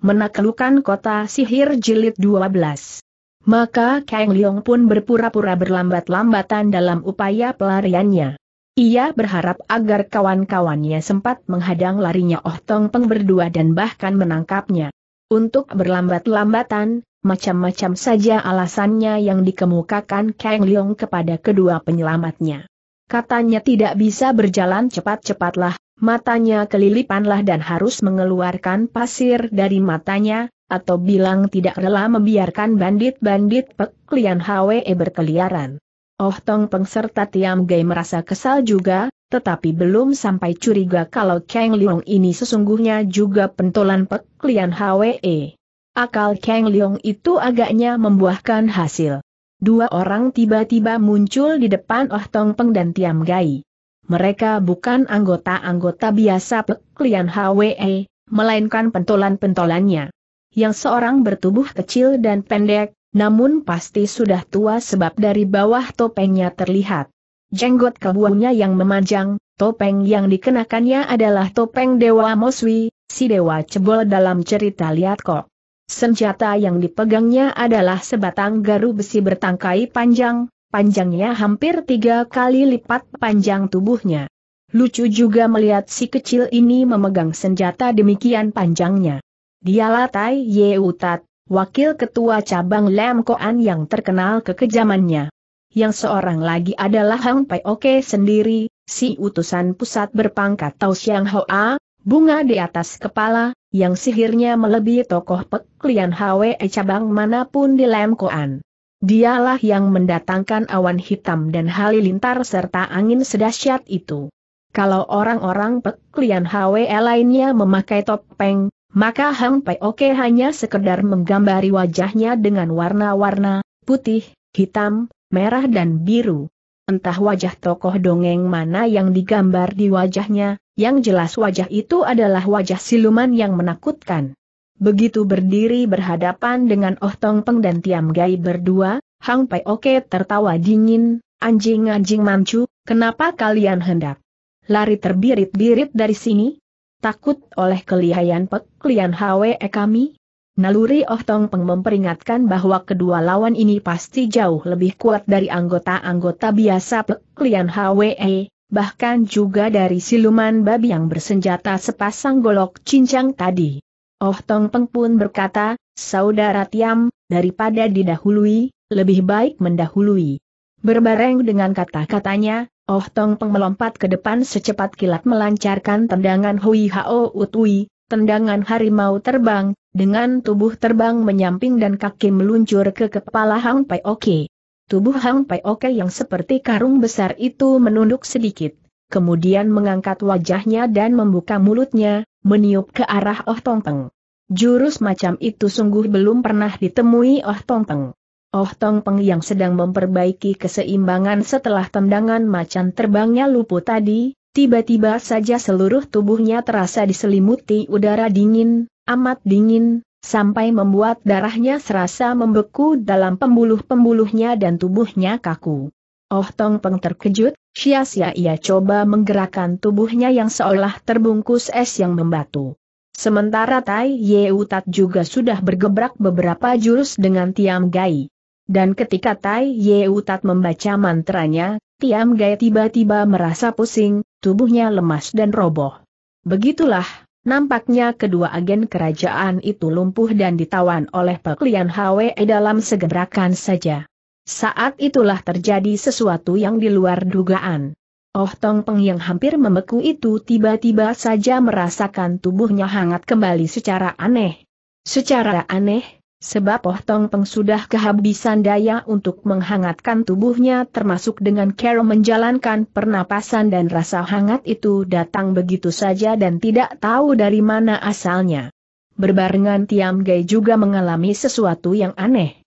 menaklukkan kota sihir jilid 12. Maka Kang Leong pun berpura-pura berlambat-lambatan dalam upaya pelariannya. Ia berharap agar kawan-kawannya sempat menghadang larinya Oh Tong Peng berdua dan bahkan menangkapnya. Untuk berlambat-lambatan, macam-macam saja alasannya yang dikemukakan Kang Leong kepada kedua penyelamatnya. Katanya tidak bisa berjalan cepat-cepatlah, matanya kelilipanlah dan harus mengeluarkan pasir dari matanya, atau bilang tidak rela membiarkan bandit-bandit peklian Hwe berkeliaran. Oh Tong Peng serta Tiam Gai merasa kesal juga, tetapi belum sampai curiga kalau Kang Leong ini sesungguhnya juga pentolan peklian Hwe. Akal Kang Leong itu agaknya membuahkan hasil. Dua orang tiba-tiba muncul di depan Oh Tong Peng dan Tiam Gai mereka bukan anggota-anggota biasa peklian HWE, melainkan pentolan-pentolannya. Yang seorang bertubuh kecil dan pendek, namun pasti sudah tua sebab dari bawah topengnya terlihat. Jenggot kebunnya yang memanjang, topeng yang dikenakannya adalah topeng Dewa Moswi, si Dewa Cebol dalam cerita kok. Senjata yang dipegangnya adalah sebatang garu besi bertangkai panjang, panjangnya hampir tiga kali lipat panjang tubuhnya. Lucu juga melihat si kecil ini memegang senjata demikian panjangnya. Dialah Tai Utat, wakil ketua cabang Lam Koan yang terkenal kekejamannya. Yang seorang lagi adalah Hang Pai Oke sendiri, si utusan pusat berpangkat Tau Siang Hoa, bunga di atas kepala, yang sihirnya melebihi tokoh Pek Hwe cabang manapun di Lam Koan. Dialah yang mendatangkan awan hitam dan halilintar serta angin sedahsyat itu. Kalau orang-orang peklian HWE lainnya memakai topeng, maka Hang Oke hanya sekedar menggambari wajahnya dengan warna-warna, putih, hitam, merah dan biru. Entah wajah tokoh dongeng mana yang digambar di wajahnya, yang jelas wajah itu adalah wajah siluman yang menakutkan. Begitu berdiri berhadapan dengan Oh Tong Peng dan Tiam Gai berdua, Hang Pai Oke tertawa dingin, anjing-anjing mancu, kenapa kalian hendak lari terbirit-birit dari sini? Takut oleh kelihayan pek lian HWE e kami? Naluri Oh Tong Peng memperingatkan bahwa kedua lawan ini pasti jauh lebih kuat dari anggota-anggota biasa pek lian HWE, e, bahkan juga dari siluman babi yang bersenjata sepasang golok cincang tadi. Oh Tong Peng pun berkata, Saudara Tiam, daripada didahului, lebih baik mendahului. Berbareng dengan kata-katanya, Oh Tong Peng melompat ke depan secepat kilat melancarkan tendangan Hui Hao Utui, tendangan harimau terbang, dengan tubuh terbang menyamping dan kaki meluncur ke kepala Hang Pai Oke. Tubuh Hang Pai Oke yang seperti karung besar itu menunduk sedikit kemudian mengangkat wajahnya dan membuka mulutnya, meniup ke arah Oh Tong Peng. Jurus macam itu sungguh belum pernah ditemui Oh Tong Peng. Oh Tong Peng yang sedang memperbaiki keseimbangan setelah tendangan macan terbangnya luput tadi, tiba-tiba saja seluruh tubuhnya terasa diselimuti udara dingin, amat dingin, sampai membuat darahnya serasa membeku dalam pembuluh-pembuluhnya dan tubuhnya kaku. Oh Tong Peng terkejut, sia-sia ya, ia coba menggerakkan tubuhnya yang seolah terbungkus es yang membatu. Sementara Tai Ye Utat juga sudah bergebrak beberapa jurus dengan Tiam Gai. Dan ketika Tai Ye Utat membaca mantranya, Tiam Gai tiba-tiba merasa pusing, tubuhnya lemas dan roboh. Begitulah, nampaknya kedua agen kerajaan itu lumpuh dan ditawan oleh Peklian Hwe dalam segebrakan saja. Saat itulah terjadi sesuatu yang di luar dugaan. Oh Tong Peng yang hampir membeku itu tiba-tiba saja merasakan tubuhnya hangat kembali secara aneh. Secara aneh, sebab Oh Tong Peng sudah kehabisan daya untuk menghangatkan tubuhnya termasuk dengan cara menjalankan pernapasan dan rasa hangat itu datang begitu saja dan tidak tahu dari mana asalnya. Berbarengan Tiam Gai juga mengalami sesuatu yang aneh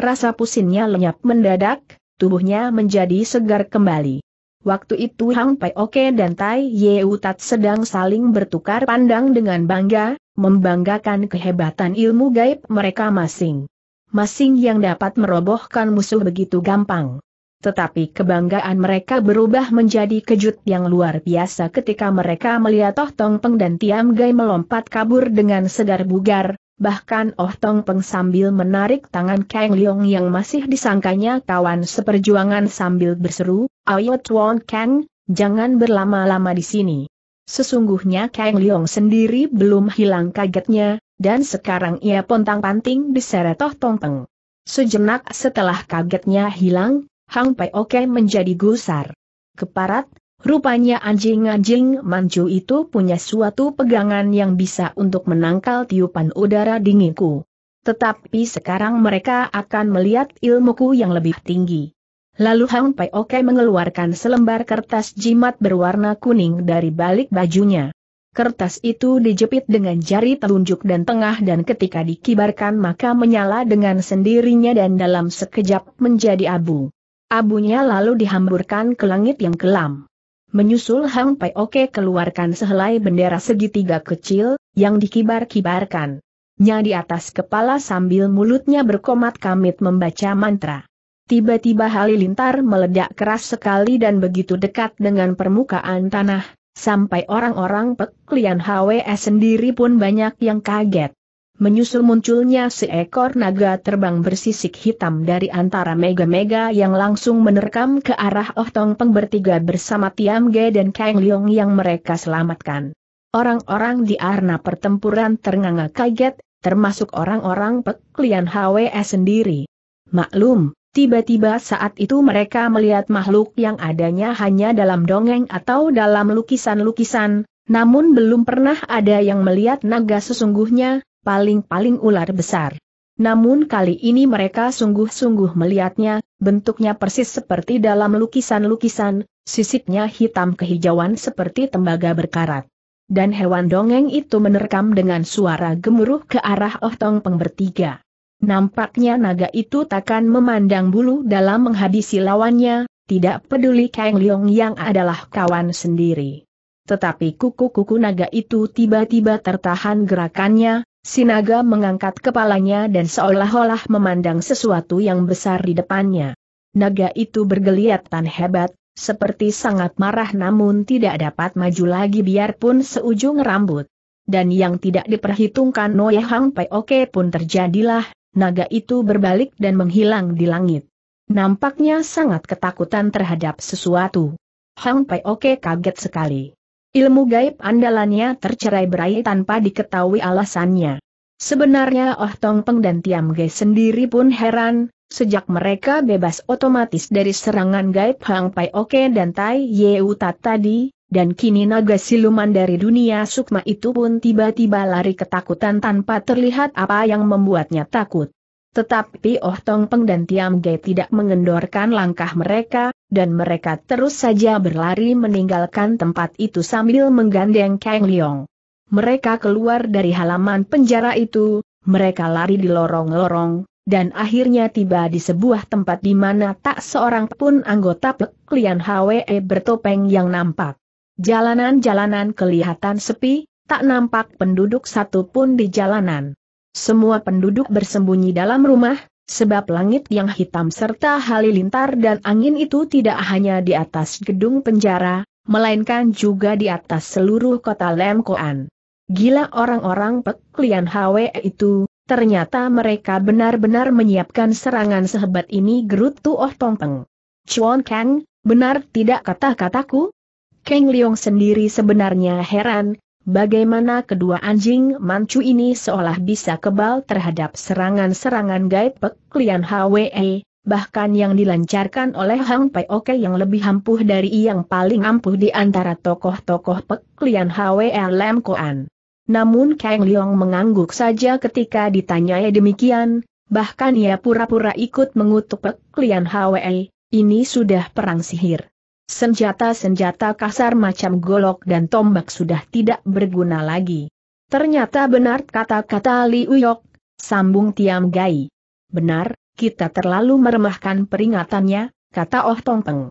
rasa pusingnya lenyap mendadak, tubuhnya menjadi segar kembali. Waktu itu Hang Pai Oke dan Tai Ye Utat sedang saling bertukar pandang dengan bangga, membanggakan kehebatan ilmu gaib mereka masing. Masing yang dapat merobohkan musuh begitu gampang. Tetapi kebanggaan mereka berubah menjadi kejut yang luar biasa ketika mereka melihat Toh Tong Peng dan Tiam Gai melompat kabur dengan segar bugar, bahkan Oh Tong Peng sambil menarik tangan Kang Leong yang masih disangkanya kawan seperjuangan sambil berseru, Ayo Tuan Kang, jangan berlama-lama di sini. Sesungguhnya Kang Leong sendiri belum hilang kagetnya, dan sekarang ia pontang-panting diseret Oh Tong Peng. Sejenak setelah kagetnya hilang, Hang Pai Oke menjadi gusar. Keparat, Rupanya anjing-anjing mancu itu punya suatu pegangan yang bisa untuk menangkal tiupan udara dinginku. Tetapi sekarang mereka akan melihat ilmuku yang lebih tinggi. Lalu Hang Pai Oke mengeluarkan selembar kertas jimat berwarna kuning dari balik bajunya. Kertas itu dijepit dengan jari telunjuk dan tengah dan ketika dikibarkan maka menyala dengan sendirinya dan dalam sekejap menjadi abu. Abunya lalu dihamburkan ke langit yang kelam. Menyusul Hang Pai Oke keluarkan sehelai bendera segitiga kecil, yang dikibar-kibarkan. Nya di atas kepala sambil mulutnya berkomat kamit membaca mantra. Tiba-tiba halilintar meledak keras sekali dan begitu dekat dengan permukaan tanah, sampai orang-orang peklian HWS sendiri pun banyak yang kaget menyusul munculnya seekor naga terbang bersisik hitam dari antara mega-mega yang langsung menerkam ke arah Oh Tong Peng bertiga bersama Tiam Ge dan Kang Leong yang mereka selamatkan. Orang-orang di arena pertempuran ternganga kaget, termasuk orang-orang peklian HWS sendiri. Maklum, tiba-tiba saat itu mereka melihat makhluk yang adanya hanya dalam dongeng atau dalam lukisan-lukisan, namun belum pernah ada yang melihat naga sesungguhnya, paling-paling ular besar. Namun kali ini mereka sungguh-sungguh melihatnya, bentuknya persis seperti dalam lukisan-lukisan, sisiknya hitam kehijauan seperti tembaga berkarat. Dan hewan dongeng itu menerkam dengan suara gemuruh ke arah ohtong pengbertiga. Nampaknya naga itu takkan memandang bulu dalam menghabisi lawannya, tidak peduli Kang Leong yang adalah kawan sendiri. Tetapi kuku-kuku naga itu tiba-tiba tertahan gerakannya, Sinaga mengangkat kepalanya dan seolah-olah memandang sesuatu yang besar di depannya. Naga itu bergeliatan hebat, seperti sangat marah namun tidak dapat maju lagi biarpun seujung rambut. Dan yang tidak diperhitungkan Noe Hang Oke pun terjadilah, naga itu berbalik dan menghilang di langit. Nampaknya sangat ketakutan terhadap sesuatu. Hang Oke kaget sekali. Ilmu gaib andalannya tercerai berai tanpa diketahui alasannya. Sebenarnya Oh Tong Peng dan Tiam Ge sendiri pun heran, sejak mereka bebas otomatis dari serangan gaib Hang Pai Oke dan Tai Ye Utat tadi, dan kini naga siluman dari dunia sukma itu pun tiba-tiba lari ketakutan tanpa terlihat apa yang membuatnya takut. Tetapi Oh Tong Peng dan Tiam Gai tidak mengendorkan langkah mereka, dan mereka terus saja berlari meninggalkan tempat itu sambil menggandeng Kang Liong. Mereka keluar dari halaman penjara itu, mereka lari di lorong-lorong, dan akhirnya tiba di sebuah tempat di mana tak seorang pun anggota Peklian HWE bertopeng yang nampak. Jalanan-jalanan kelihatan sepi, tak nampak penduduk satupun di jalanan. Semua penduduk bersembunyi dalam rumah, sebab langit yang hitam serta halilintar dan angin itu tidak hanya di atas gedung penjara, melainkan juga di atas seluruh kota Lemkoan. Gila orang-orang peklian Hwe itu, ternyata mereka benar-benar menyiapkan serangan sehebat ini gerutu Oh Tong Peng. Chuan Kang, benar tidak kata-kataku? Kang Leong sendiri sebenarnya heran, bagaimana kedua anjing mancu ini seolah bisa kebal terhadap serangan-serangan gaib Peklian Hwe, bahkan yang dilancarkan oleh Hang Peoke yang lebih ampuh dari yang paling ampuh di antara tokoh-tokoh Peklian Hwe Lam Koan. Namun Kang Leong mengangguk saja ketika ditanyai demikian, bahkan ia pura-pura ikut mengutuk Peklian Hwe, ini sudah perang sihir. Senjata-senjata kasar macam golok dan tombak sudah tidak berguna lagi. Ternyata benar kata-kata Li Uyok, sambung Tiam Gai. Benar, kita terlalu meremahkan peringatannya, kata Oh Tong Peng.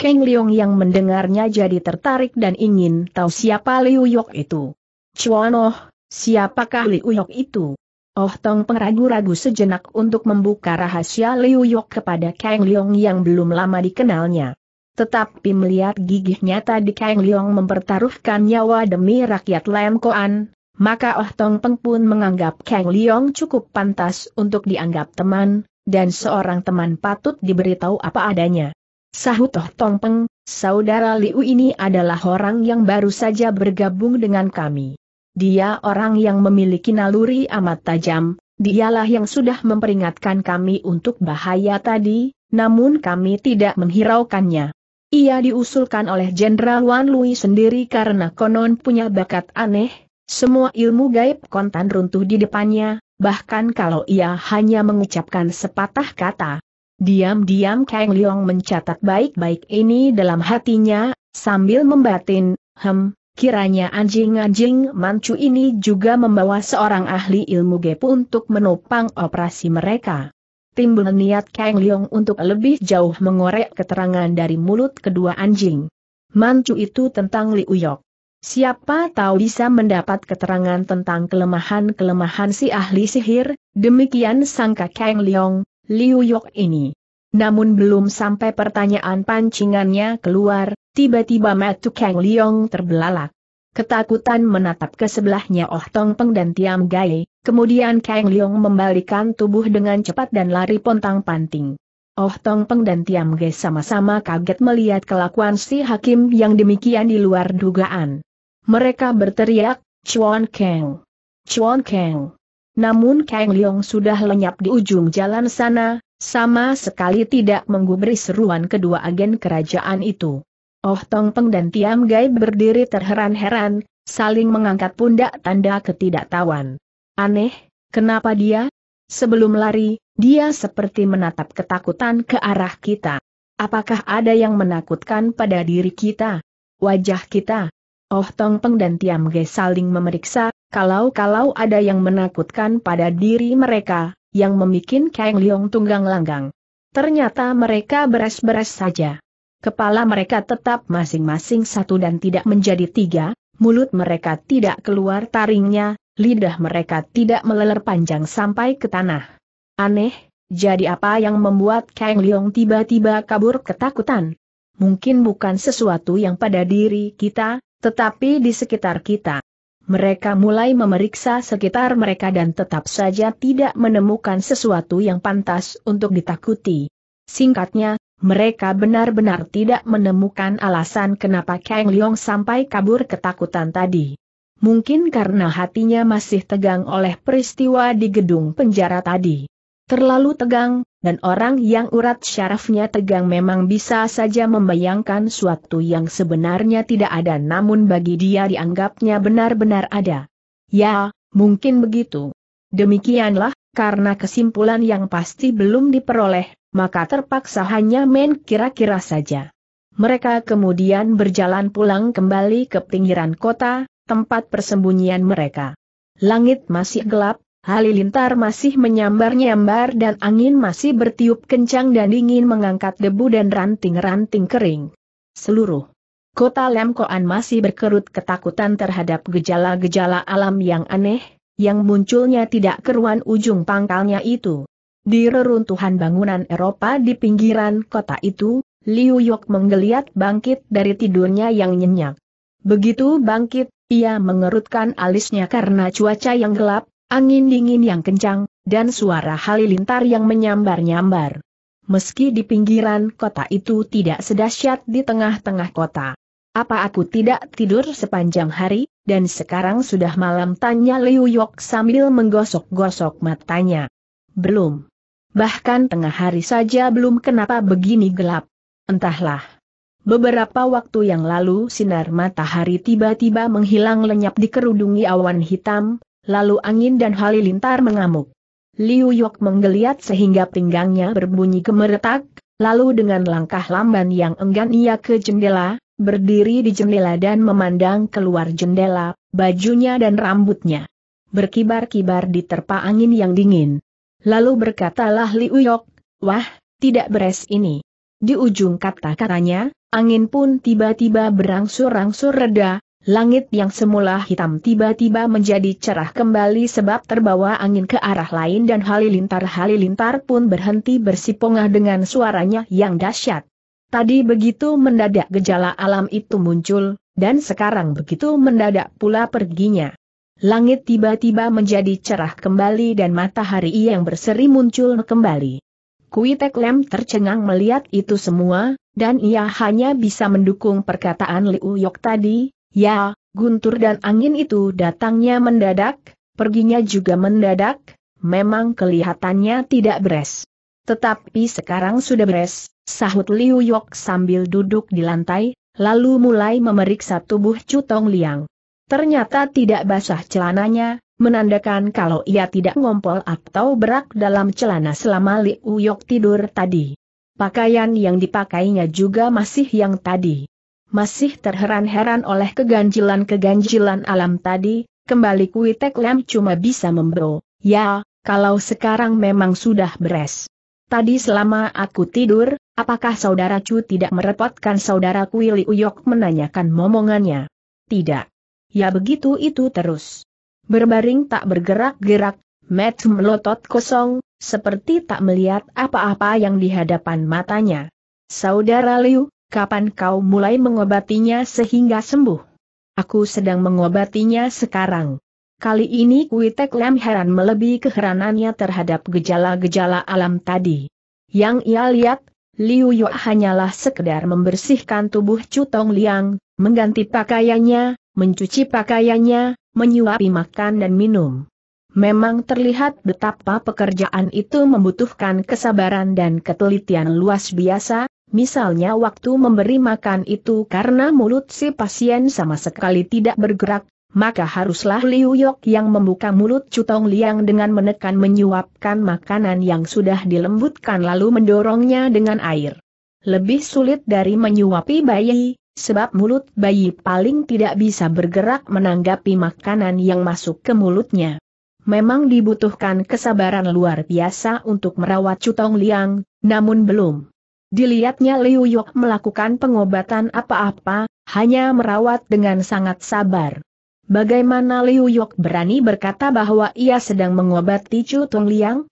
Keng Liong yang mendengarnya jadi tertarik dan ingin tahu siapa Li Uyok itu. Chuan Oh, siapakah Li Uyok itu? Oh Tong ragu ragu sejenak untuk membuka rahasia Liu Yok kepada Kang Liong yang belum lama dikenalnya. Tetapi melihat gigihnya tadi Kang Leong mempertaruhkan nyawa demi rakyat Lam Koan, maka Oh Tong Peng pun menganggap Kang Leong cukup pantas untuk dianggap teman, dan seorang teman patut diberitahu apa adanya. Sahut Oh Tong Peng, saudara Liu ini adalah orang yang baru saja bergabung dengan kami. Dia orang yang memiliki naluri amat tajam, dialah yang sudah memperingatkan kami untuk bahaya tadi, namun kami tidak menghiraukannya. Ia diusulkan oleh Jenderal Wan Lui sendiri karena konon punya bakat aneh, semua ilmu gaib kontan runtuh di depannya, bahkan kalau ia hanya mengucapkan sepatah kata. Diam-diam Kang Leong mencatat baik-baik ini dalam hatinya, sambil membatin, hem, kiranya anjing-anjing mancu ini juga membawa seorang ahli ilmu gaib untuk menopang operasi mereka. Tim niat Kang Leong untuk lebih jauh mengorek keterangan dari mulut kedua anjing. Mancu itu tentang Liu Yok. Siapa tahu bisa mendapat keterangan tentang kelemahan-kelemahan si ahli sihir, demikian sangka Kang Leong, Liu Yok ini. Namun belum sampai pertanyaan pancingannya keluar, tiba-tiba mata Kang Leong terbelalak. Ketakutan menatap ke sebelahnya Oh Tong Peng dan Tiam Gai, kemudian Kang Leong membalikan tubuh dengan cepat dan lari pontang panting. Oh Tong Peng dan Tiam Gai sama-sama kaget melihat kelakuan si hakim yang demikian di luar dugaan. Mereka berteriak, Chuan Kang! Chuan Kang! Namun Kang Leong sudah lenyap di ujung jalan sana, sama sekali tidak menggubris seruan kedua agen kerajaan itu. Oh Tong Peng dan Tiam Gai berdiri terheran-heran, saling mengangkat pundak tanda ketidaktahuan. Aneh, kenapa dia? Sebelum lari, dia seperti menatap ketakutan ke arah kita. Apakah ada yang menakutkan pada diri kita? Wajah kita? Oh Tong Peng dan Tiam Gai saling memeriksa, kalau-kalau ada yang menakutkan pada diri mereka, yang memikin Kang Leong tunggang langgang. Ternyata mereka beres-beres saja. Kepala mereka tetap masing-masing satu dan tidak menjadi tiga, mulut mereka tidak keluar taringnya, lidah mereka tidak meleler panjang sampai ke tanah. Aneh, jadi apa yang membuat Kang Leong tiba-tiba kabur ketakutan? Mungkin bukan sesuatu yang pada diri kita, tetapi di sekitar kita. Mereka mulai memeriksa sekitar mereka dan tetap saja tidak menemukan sesuatu yang pantas untuk ditakuti. Singkatnya, mereka benar-benar tidak menemukan alasan kenapa Kang Leong sampai kabur ketakutan tadi. Mungkin karena hatinya masih tegang oleh peristiwa di gedung penjara tadi. Terlalu tegang, dan orang yang urat syarafnya tegang memang bisa saja membayangkan suatu yang sebenarnya tidak ada namun bagi dia dianggapnya benar-benar ada. Ya, mungkin begitu. Demikianlah, karena kesimpulan yang pasti belum diperoleh, maka terpaksa hanya main kira-kira saja. Mereka kemudian berjalan pulang kembali ke pinggiran kota, tempat persembunyian mereka. Langit masih gelap, halilintar masih menyambar-nyambar dan angin masih bertiup kencang dan dingin mengangkat debu dan ranting-ranting kering. Seluruh kota Lemkoan masih berkerut ketakutan terhadap gejala-gejala alam yang aneh, yang munculnya tidak keruan ujung pangkalnya itu. Di reruntuhan bangunan Eropa di pinggiran kota itu, Liu Yok menggeliat bangkit dari tidurnya yang nyenyak. Begitu bangkit, ia mengerutkan alisnya karena cuaca yang gelap, angin dingin yang kencang, dan suara halilintar yang menyambar-nyambar. Meski di pinggiran kota itu tidak sedahsyat di tengah-tengah kota. Apa aku tidak tidur sepanjang hari, dan sekarang sudah malam tanya Liu Yok sambil menggosok-gosok matanya. Belum bahkan tengah hari saja belum kenapa begini gelap. Entahlah. Beberapa waktu yang lalu sinar matahari tiba-tiba menghilang lenyap dikerudungi awan hitam, lalu angin dan halilintar mengamuk. Liu Yok menggeliat sehingga pinggangnya berbunyi gemeretak, lalu dengan langkah lamban yang enggan ia ke jendela, berdiri di jendela dan memandang keluar jendela, bajunya dan rambutnya. Berkibar-kibar di terpa angin yang dingin. Lalu berkatalah Li Uyok, wah, tidak beres ini. Di ujung kata-katanya, angin pun tiba-tiba berangsur-angsur reda, langit yang semula hitam tiba-tiba menjadi cerah kembali sebab terbawa angin ke arah lain dan halilintar-halilintar pun berhenti bersipongah dengan suaranya yang dahsyat. Tadi begitu mendadak gejala alam itu muncul, dan sekarang begitu mendadak pula perginya. Langit tiba-tiba menjadi cerah kembali dan matahari yang berseri muncul kembali. Kuitek Lem tercengang melihat itu semua, dan ia hanya bisa mendukung perkataan Liu Yok tadi, ya, guntur dan angin itu datangnya mendadak, perginya juga mendadak, memang kelihatannya tidak beres. Tetapi sekarang sudah beres, sahut Liu Yok sambil duduk di lantai, lalu mulai memeriksa tubuh Chu Tong Liang. Ternyata tidak basah celananya, menandakan kalau ia tidak ngompol atau berak dalam celana selama Li Uyok tidur tadi. Pakaian yang dipakainya juga masih yang tadi. Masih terheran-heran oleh keganjilan-keganjilan alam tadi, kembali Kuitek Lem cuma bisa membro, ya, kalau sekarang memang sudah beres. Tadi selama aku tidur, apakah saudara Chu tidak merepotkan saudara Kuili Uyok menanyakan momongannya? Tidak. Ya begitu itu terus. Berbaring tak bergerak-gerak, Matt melotot kosong, seperti tak melihat apa-apa yang di hadapan matanya. Saudara Liu, kapan kau mulai mengobatinya sehingga sembuh? Aku sedang mengobatinya sekarang. Kali ini Kuitek Lam heran melebihi keheranannya terhadap gejala-gejala alam tadi. Yang ia lihat, Liu Yu hanyalah sekedar membersihkan tubuh Cutong Liang, mengganti pakaiannya, mencuci pakaiannya, menyuapi makan dan minum. Memang terlihat betapa pekerjaan itu membutuhkan kesabaran dan ketelitian luas biasa, misalnya waktu memberi makan itu karena mulut si pasien sama sekali tidak bergerak, maka haruslah Liu Yok yang membuka mulut Cutong Liang dengan menekan menyuapkan makanan yang sudah dilembutkan lalu mendorongnya dengan air. Lebih sulit dari menyuapi bayi, sebab mulut bayi paling tidak bisa bergerak menanggapi makanan yang masuk ke mulutnya. Memang dibutuhkan kesabaran luar biasa untuk merawat Cutong Liang, namun belum. Dilihatnya Liu Yok melakukan pengobatan apa-apa, hanya merawat dengan sangat sabar. Bagaimana Liu Yok berani berkata bahwa ia sedang mengobati Cutong Liang?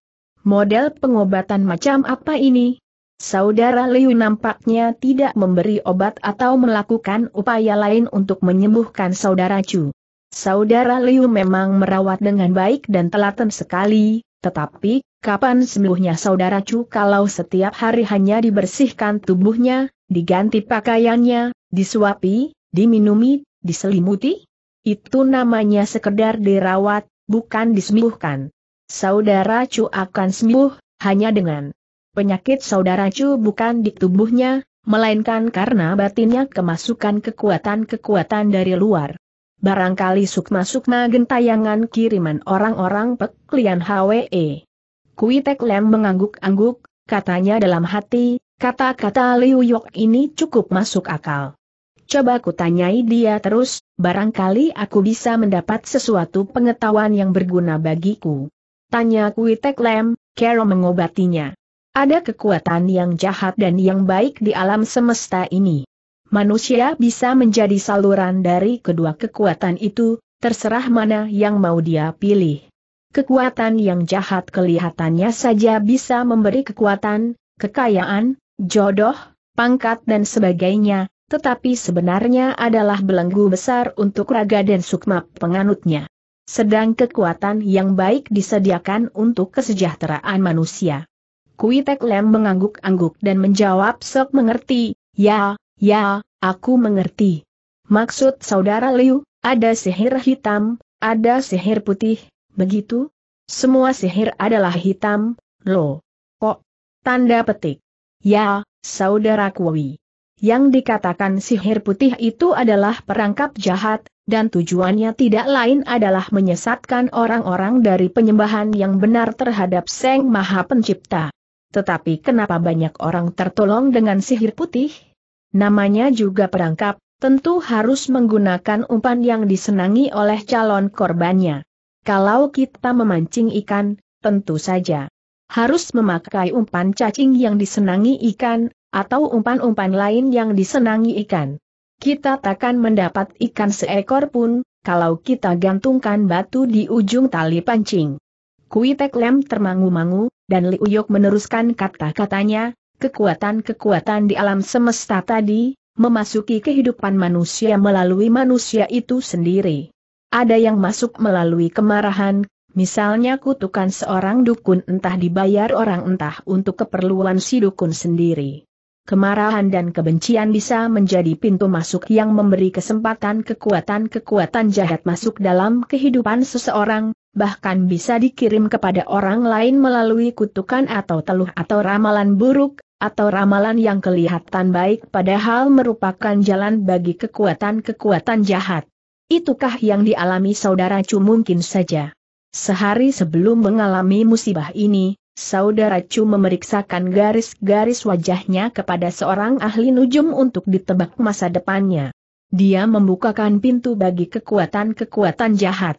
Model pengobatan macam apa ini? Saudara Liu nampaknya tidak memberi obat atau melakukan upaya lain untuk menyembuhkan saudara Chu. Saudara Liu memang merawat dengan baik dan telaten sekali, tetapi, kapan sembuhnya saudara Chu kalau setiap hari hanya dibersihkan tubuhnya, diganti pakaiannya, disuapi, diminumi, diselimuti? Itu namanya sekedar dirawat, bukan disembuhkan. Saudara Chu akan sembuh, hanya dengan penyakit saudara Chu bukan di tubuhnya, melainkan karena batinnya kemasukan kekuatan-kekuatan dari luar. Barangkali sukma-sukma gentayangan kiriman orang-orang peklian HWE. Kui Tek Lem mengangguk-angguk, katanya dalam hati, kata-kata Liu Yok ini cukup masuk akal. Coba kutanyai dia terus, barangkali aku bisa mendapat sesuatu pengetahuan yang berguna bagiku. Tanya Kui Tek Lem, Carol mengobatinya. Ada kekuatan yang jahat dan yang baik di alam semesta ini. Manusia bisa menjadi saluran dari kedua kekuatan itu, terserah mana yang mau dia pilih. Kekuatan yang jahat kelihatannya saja bisa memberi kekuatan, kekayaan, jodoh, pangkat dan sebagainya, tetapi sebenarnya adalah belenggu besar untuk raga dan sukma penganutnya. Sedang kekuatan yang baik disediakan untuk kesejahteraan manusia. Kui Tek Lem mengangguk-angguk dan menjawab sok mengerti, ya, ya, aku mengerti. Maksud saudara Liu, ada sihir hitam, ada sihir putih, begitu? Semua sihir adalah hitam, lo. Kok? Tanda petik. Ya, saudara Kui. Yang dikatakan sihir putih itu adalah perangkap jahat, dan tujuannya tidak lain adalah menyesatkan orang-orang dari penyembahan yang benar terhadap Seng Maha Pencipta. Tetapi kenapa banyak orang tertolong dengan sihir putih? Namanya juga perangkap, tentu harus menggunakan umpan yang disenangi oleh calon korbannya. Kalau kita memancing ikan, tentu saja harus memakai umpan cacing yang disenangi ikan, atau umpan-umpan lain yang disenangi ikan. Kita takkan mendapat ikan seekor pun, kalau kita gantungkan batu di ujung tali pancing. Kui Tek Lem termangu-mangu, dan Li Uyok meneruskan kata-katanya, kekuatan-kekuatan di alam semesta tadi, memasuki kehidupan manusia melalui manusia itu sendiri. Ada yang masuk melalui kemarahan, misalnya kutukan seorang dukun entah dibayar orang entah untuk keperluan si dukun sendiri. Kemarahan dan kebencian bisa menjadi pintu masuk yang memberi kesempatan kekuatan-kekuatan jahat masuk dalam kehidupan seseorang, bahkan bisa dikirim kepada orang lain melalui kutukan atau teluh atau ramalan buruk, atau ramalan yang kelihatan baik padahal merupakan jalan bagi kekuatan-kekuatan jahat. Itukah yang dialami saudara Chu mungkin saja. Sehari sebelum mengalami musibah ini, saudara Chu memeriksakan garis-garis wajahnya kepada seorang ahli nujum untuk ditebak masa depannya. Dia membukakan pintu bagi kekuatan-kekuatan jahat.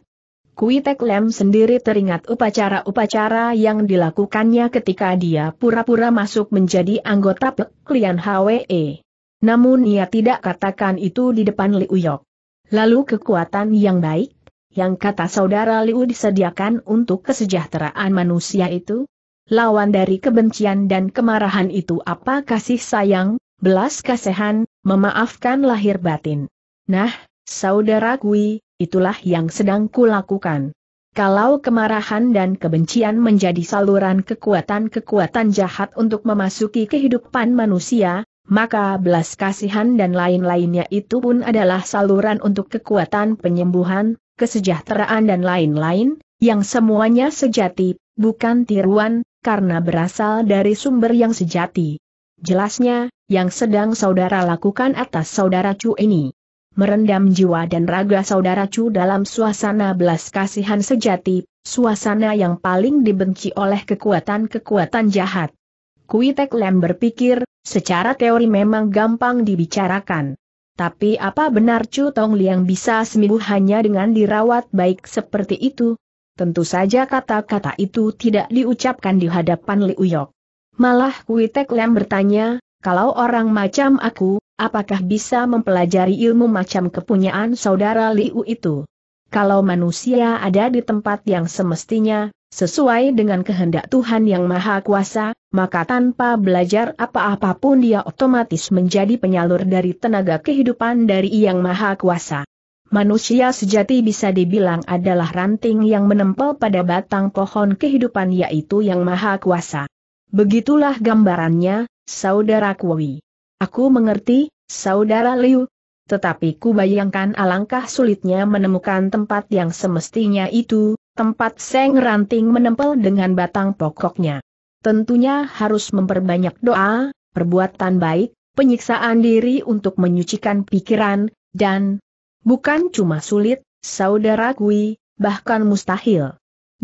Kui Tek Lem sendiri teringat upacara-upacara yang dilakukannya ketika dia pura-pura masuk menjadi anggota klien HWE. Namun ia tidak katakan itu di depan Liu Yok. Lalu kekuatan yang baik, yang kata saudara Liu disediakan untuk kesejahteraan manusia itu? Lawan dari kebencian dan kemarahan itu apa kasih sayang, belas kasihan, memaafkan lahir batin. Nah, saudara Kui, itulah yang sedang kulakukan. Kalau kemarahan dan kebencian menjadi saluran kekuatan-kekuatan jahat untuk memasuki kehidupan manusia, maka belas kasihan dan lain-lainnya itu pun adalah saluran untuk kekuatan penyembuhan, kesejahteraan dan lain-lain, yang semuanya sejati, bukan tiruan, karena berasal dari sumber yang sejati. Jelasnya, yang sedang saudara lakukan atas saudara Cu ini merendam jiwa dan raga saudara Chu dalam suasana belas kasihan sejati, suasana yang paling dibenci oleh kekuatan-kekuatan jahat. Kuitek Lem berpikir, secara teori memang gampang dibicarakan. Tapi apa benar Chu Tong Liang bisa sembuh hanya dengan dirawat baik seperti itu? Tentu saja kata-kata itu tidak diucapkan di hadapan Liu Yok. Malah Kuitek Lem bertanya, kalau orang macam aku, apakah bisa mempelajari ilmu macam kepunyaan saudara Liu itu? Kalau manusia ada di tempat yang semestinya, sesuai dengan kehendak Tuhan yang Maha Kuasa, maka tanpa belajar apa-apapun dia otomatis menjadi penyalur dari tenaga kehidupan dari Yang Maha Kuasa. Manusia sejati bisa dibilang adalah ranting yang menempel pada batang pohon kehidupan yaitu Yang Maha Kuasa. Begitulah gambarannya, Saudara Kuwi. Aku mengerti, saudara Liu. Tetapi ku bayangkan alangkah sulitnya menemukan tempat yang semestinya itu, tempat seng ranting menempel dengan batang pokoknya. Tentunya harus memperbanyak doa, perbuatan baik, penyiksaan diri untuk menyucikan pikiran, dan bukan cuma sulit, saudara kui, bahkan mustahil.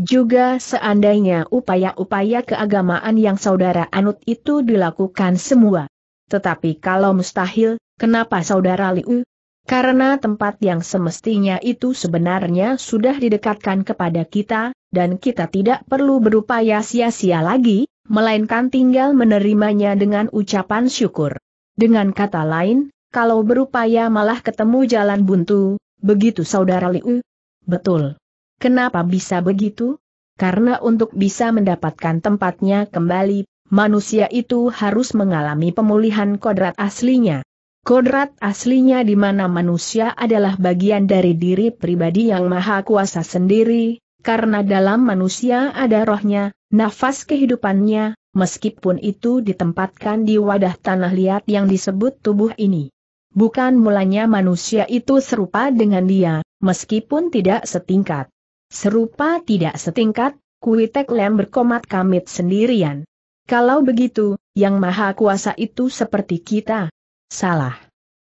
Juga seandainya upaya-upaya keagamaan yang saudara anut itu dilakukan semua. Tetapi kalau mustahil, kenapa saudara Liu? Karena tempat yang semestinya itu sebenarnya sudah didekatkan kepada kita, dan kita tidak perlu berupaya sia-sia lagi, melainkan tinggal menerimanya dengan ucapan syukur. Dengan kata lain, kalau berupaya malah ketemu jalan buntu, begitu saudara Liu? Betul. Kenapa bisa begitu? Karena untuk bisa mendapatkan tempatnya kembali, manusia itu harus mengalami pemulihan kodrat aslinya. Kodrat aslinya di mana manusia adalah bagian dari diri pribadi yang maha kuasa sendiri, karena dalam manusia ada rohnya, nafas kehidupannya, meskipun itu ditempatkan di wadah tanah liat yang disebut tubuh ini. Bukan mulanya manusia itu serupa dengan dia, meskipun tidak setingkat. Serupa tidak setingkat, Kuitek Lem berkomat kamit sendirian. Kalau begitu, yang maha kuasa itu seperti kita. Salah.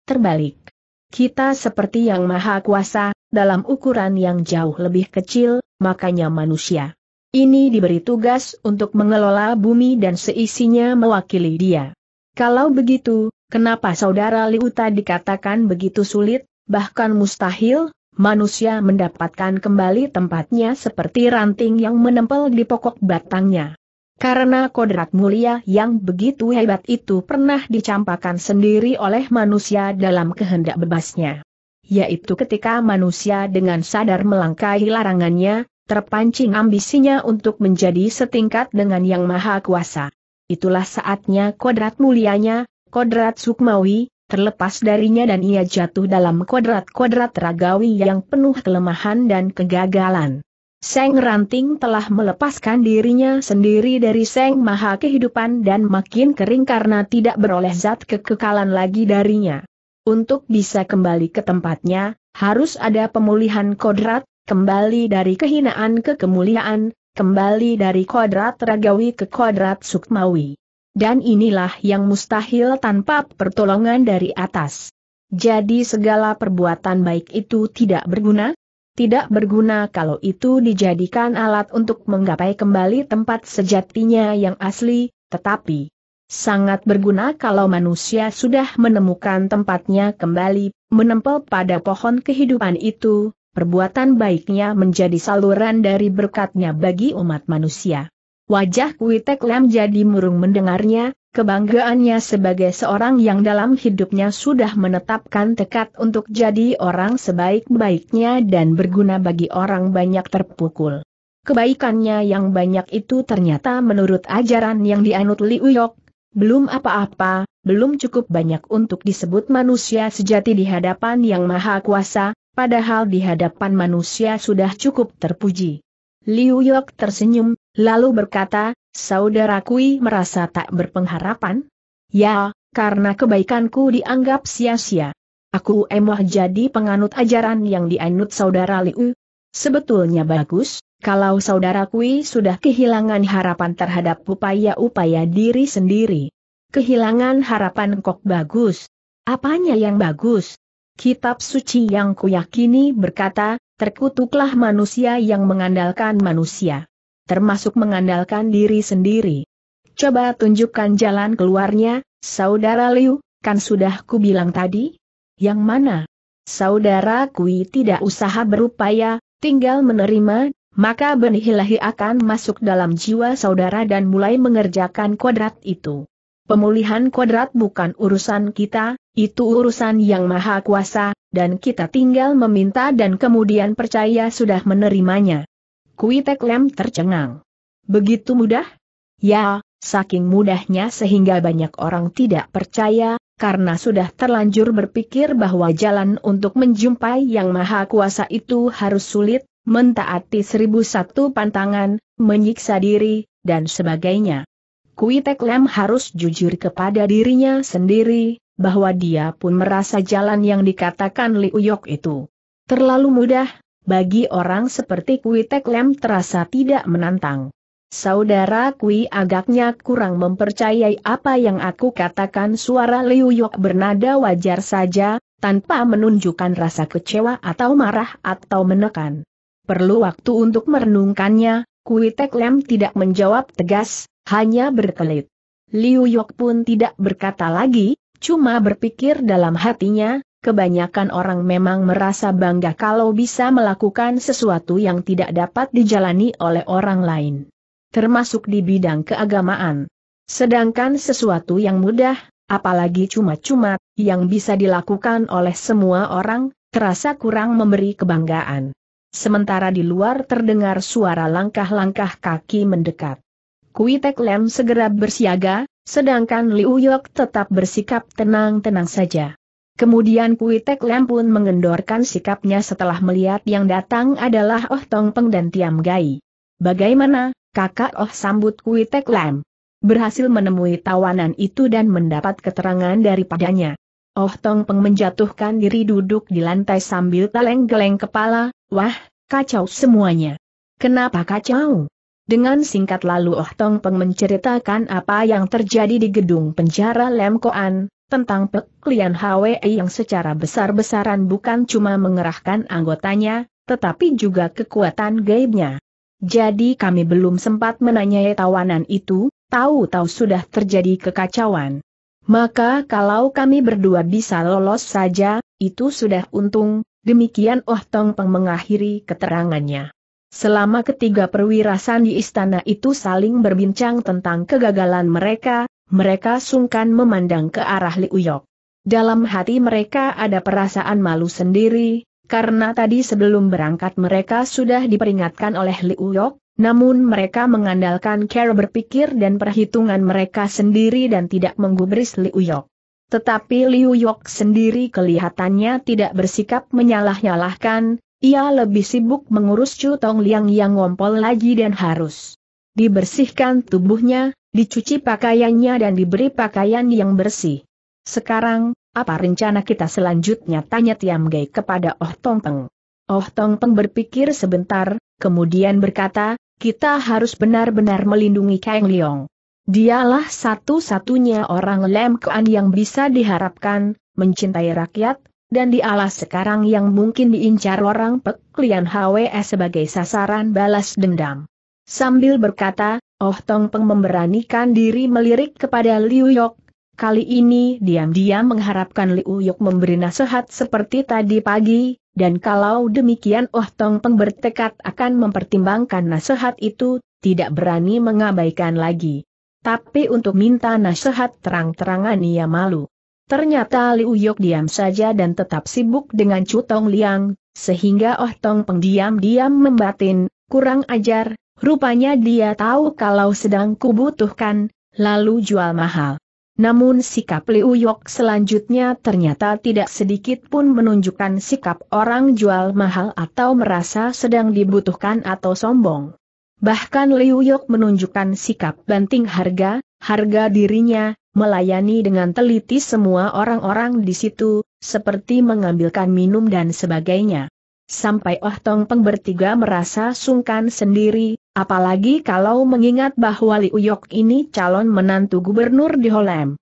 Terbalik. Kita seperti yang maha kuasa, dalam ukuran yang jauh lebih kecil, makanya manusia. Ini diberi tugas untuk mengelola bumi dan seisinya mewakili dia. Kalau begitu, kenapa saudara Liuta dikatakan begitu sulit, bahkan mustahil, manusia mendapatkan kembali tempatnya seperti ranting yang menempel di pokok batangnya. Karena kodrat mulia yang begitu hebat itu pernah dicampakkan sendiri oleh manusia dalam kehendak bebasnya. Yaitu ketika manusia dengan sadar melangkahi larangannya, terpancing ambisinya untuk menjadi setingkat dengan yang maha kuasa. Itulah saatnya kodrat mulianya, kodrat sukmawi, terlepas darinya dan ia jatuh dalam kodrat-kodrat ragawi yang penuh kelemahan dan kegagalan. Seng Ranting telah melepaskan dirinya sendiri dari Seng Maha Kehidupan dan makin kering karena tidak beroleh zat kekekalan lagi darinya. Untuk bisa kembali ke tempatnya, harus ada pemulihan kodrat, kembali dari kehinaan ke kemuliaan, kembali dari kodrat ragawi ke kodrat sukmawi. Dan inilah yang mustahil tanpa pertolongan dari atas. Jadi segala perbuatan baik itu tidak berguna, tidak berguna kalau itu dijadikan alat untuk menggapai kembali tempat sejatinya yang asli, tetapi sangat berguna kalau manusia sudah menemukan tempatnya kembali, menempel pada pohon kehidupan itu, perbuatan baiknya menjadi saluran dari berkatnya bagi umat manusia. Wajah Kuitek Lam jadi murung mendengarnya, Kebanggaannya sebagai seorang yang dalam hidupnya sudah menetapkan tekad untuk jadi orang sebaik-baiknya dan berguna bagi orang banyak terpukul. Kebaikannya yang banyak itu ternyata menurut ajaran yang dianut Liu Uyok, belum apa-apa, belum cukup banyak untuk disebut manusia sejati di hadapan yang maha kuasa, padahal di hadapan manusia sudah cukup terpuji. Liu Yok tersenyum, lalu berkata, Saudara Kui merasa tak berpengharapan? Ya, karena kebaikanku dianggap sia-sia. Aku emoh jadi penganut ajaran yang dianut saudara Liu. Sebetulnya bagus, kalau saudara Kui sudah kehilangan harapan terhadap upaya-upaya diri sendiri. Kehilangan harapan kok bagus. Apanya yang bagus? Kitab suci yang kuyakini berkata, terkutuklah manusia yang mengandalkan manusia termasuk mengandalkan diri sendiri. Coba tunjukkan jalan keluarnya, Saudara Liu, kan sudah ku bilang tadi? Yang mana? Saudara Kui tidak usaha berupaya, tinggal menerima, maka benih ilahi akan masuk dalam jiwa saudara dan mulai mengerjakan kodrat itu. Pemulihan kodrat bukan urusan kita, itu urusan yang maha kuasa, dan kita tinggal meminta dan kemudian percaya sudah menerimanya. Kui Tek Lem tercengang. Begitu mudah? Ya, saking mudahnya sehingga banyak orang tidak percaya, karena sudah terlanjur berpikir bahwa jalan untuk menjumpai Yang Maha Kuasa itu harus sulit, mentaati seribu satu pantangan, menyiksa diri, dan sebagainya. Kui Tek Lem harus jujur kepada dirinya sendiri, bahwa dia pun merasa jalan yang dikatakan Liu itu terlalu mudah, bagi orang seperti Kui Tek Lem terasa tidak menantang. Saudara Kui agaknya kurang mempercayai apa yang aku katakan suara Liu Yok bernada wajar saja, tanpa menunjukkan rasa kecewa atau marah atau menekan. Perlu waktu untuk merenungkannya, Kui Tek Lem tidak menjawab tegas, hanya berkelit. Liu Yok pun tidak berkata lagi, cuma berpikir dalam hatinya, kebanyakan orang memang merasa bangga kalau bisa melakukan sesuatu yang tidak dapat dijalani oleh orang lain. Termasuk di bidang keagamaan. Sedangkan sesuatu yang mudah, apalagi cuma-cuma, yang bisa dilakukan oleh semua orang, terasa kurang memberi kebanggaan. Sementara di luar terdengar suara langkah-langkah kaki mendekat. Kuitek Lem segera bersiaga, sedangkan Liu Yok tetap bersikap tenang-tenang saja. Kemudian Kui Tek Lam pun mengendorkan sikapnya setelah melihat yang datang adalah Oh Tong Peng dan Tiam Gai. Bagaimana, kakak Oh sambut Kui Tek Lam? Berhasil menemui tawanan itu dan mendapat keterangan daripadanya. Oh Tong Peng menjatuhkan diri duduk di lantai sambil geleng-geleng kepala, wah, kacau semuanya. Kenapa kacau? Dengan singkat lalu Oh Tong Peng menceritakan apa yang terjadi di gedung penjara Lem tentang peklian HWI yang secara besar-besaran bukan cuma mengerahkan anggotanya, tetapi juga kekuatan gaibnya. Jadi kami belum sempat menanyai tawanan itu, tahu-tahu sudah terjadi kekacauan. Maka kalau kami berdua bisa lolos saja, itu sudah untung, demikian Oh Tong Peng mengakhiri keterangannya. Selama ketiga perwirasan di istana itu saling berbincang tentang kegagalan mereka, mereka sungkan memandang ke arah Liuyok. Dalam hati mereka ada perasaan malu sendiri, karena tadi sebelum berangkat mereka sudah diperingatkan oleh Liuyok, namun mereka mengandalkan cara berpikir dan perhitungan mereka sendiri dan tidak menggubris Liuyok. Tetapi Liu Yok sendiri kelihatannya tidak bersikap menyalah-nyalahkan, ia lebih sibuk mengurus Chu Tong Liang yang ngompol lagi dan harus dibersihkan tubuhnya, Dicuci pakaiannya dan diberi pakaian yang bersih. Sekarang, apa rencana kita selanjutnya? Tanya Tiam Gai kepada Oh Tong Peng. Oh Tong Peng berpikir sebentar, kemudian berkata, kita harus benar-benar melindungi Kang Leong. Dialah satu-satunya orang Lem Kuan yang bisa diharapkan, mencintai rakyat, dan dialah sekarang yang mungkin diincar orang peklian Lian HWS sebagai sasaran balas dendam. Sambil berkata, Oh Tong Peng memberanikan diri melirik kepada Liu Yok. Kali ini diam-diam mengharapkan Liu Yok memberi nasihat seperti tadi pagi, dan kalau demikian Oh Tong Peng bertekad akan mempertimbangkan nasihat itu, tidak berani mengabaikan lagi. Tapi untuk minta nasihat terang-terangan ia malu. Ternyata Liu Yok diam saja dan tetap sibuk dengan Cutong Liang, sehingga Oh Tong Peng diam-diam membatin, kurang ajar, Rupanya dia tahu kalau sedang kubutuhkan, lalu jual mahal. Namun sikap Liu Yok selanjutnya ternyata tidak sedikit pun menunjukkan sikap orang jual mahal atau merasa sedang dibutuhkan atau sombong. Bahkan Liu Yok menunjukkan sikap banting harga, harga dirinya, melayani dengan teliti semua orang-orang di situ, seperti mengambilkan minum dan sebagainya. Sampai Oh Tong Peng bertiga merasa sungkan sendiri, Apalagi kalau mengingat bahwa Liu ini calon menantu gubernur di Holem.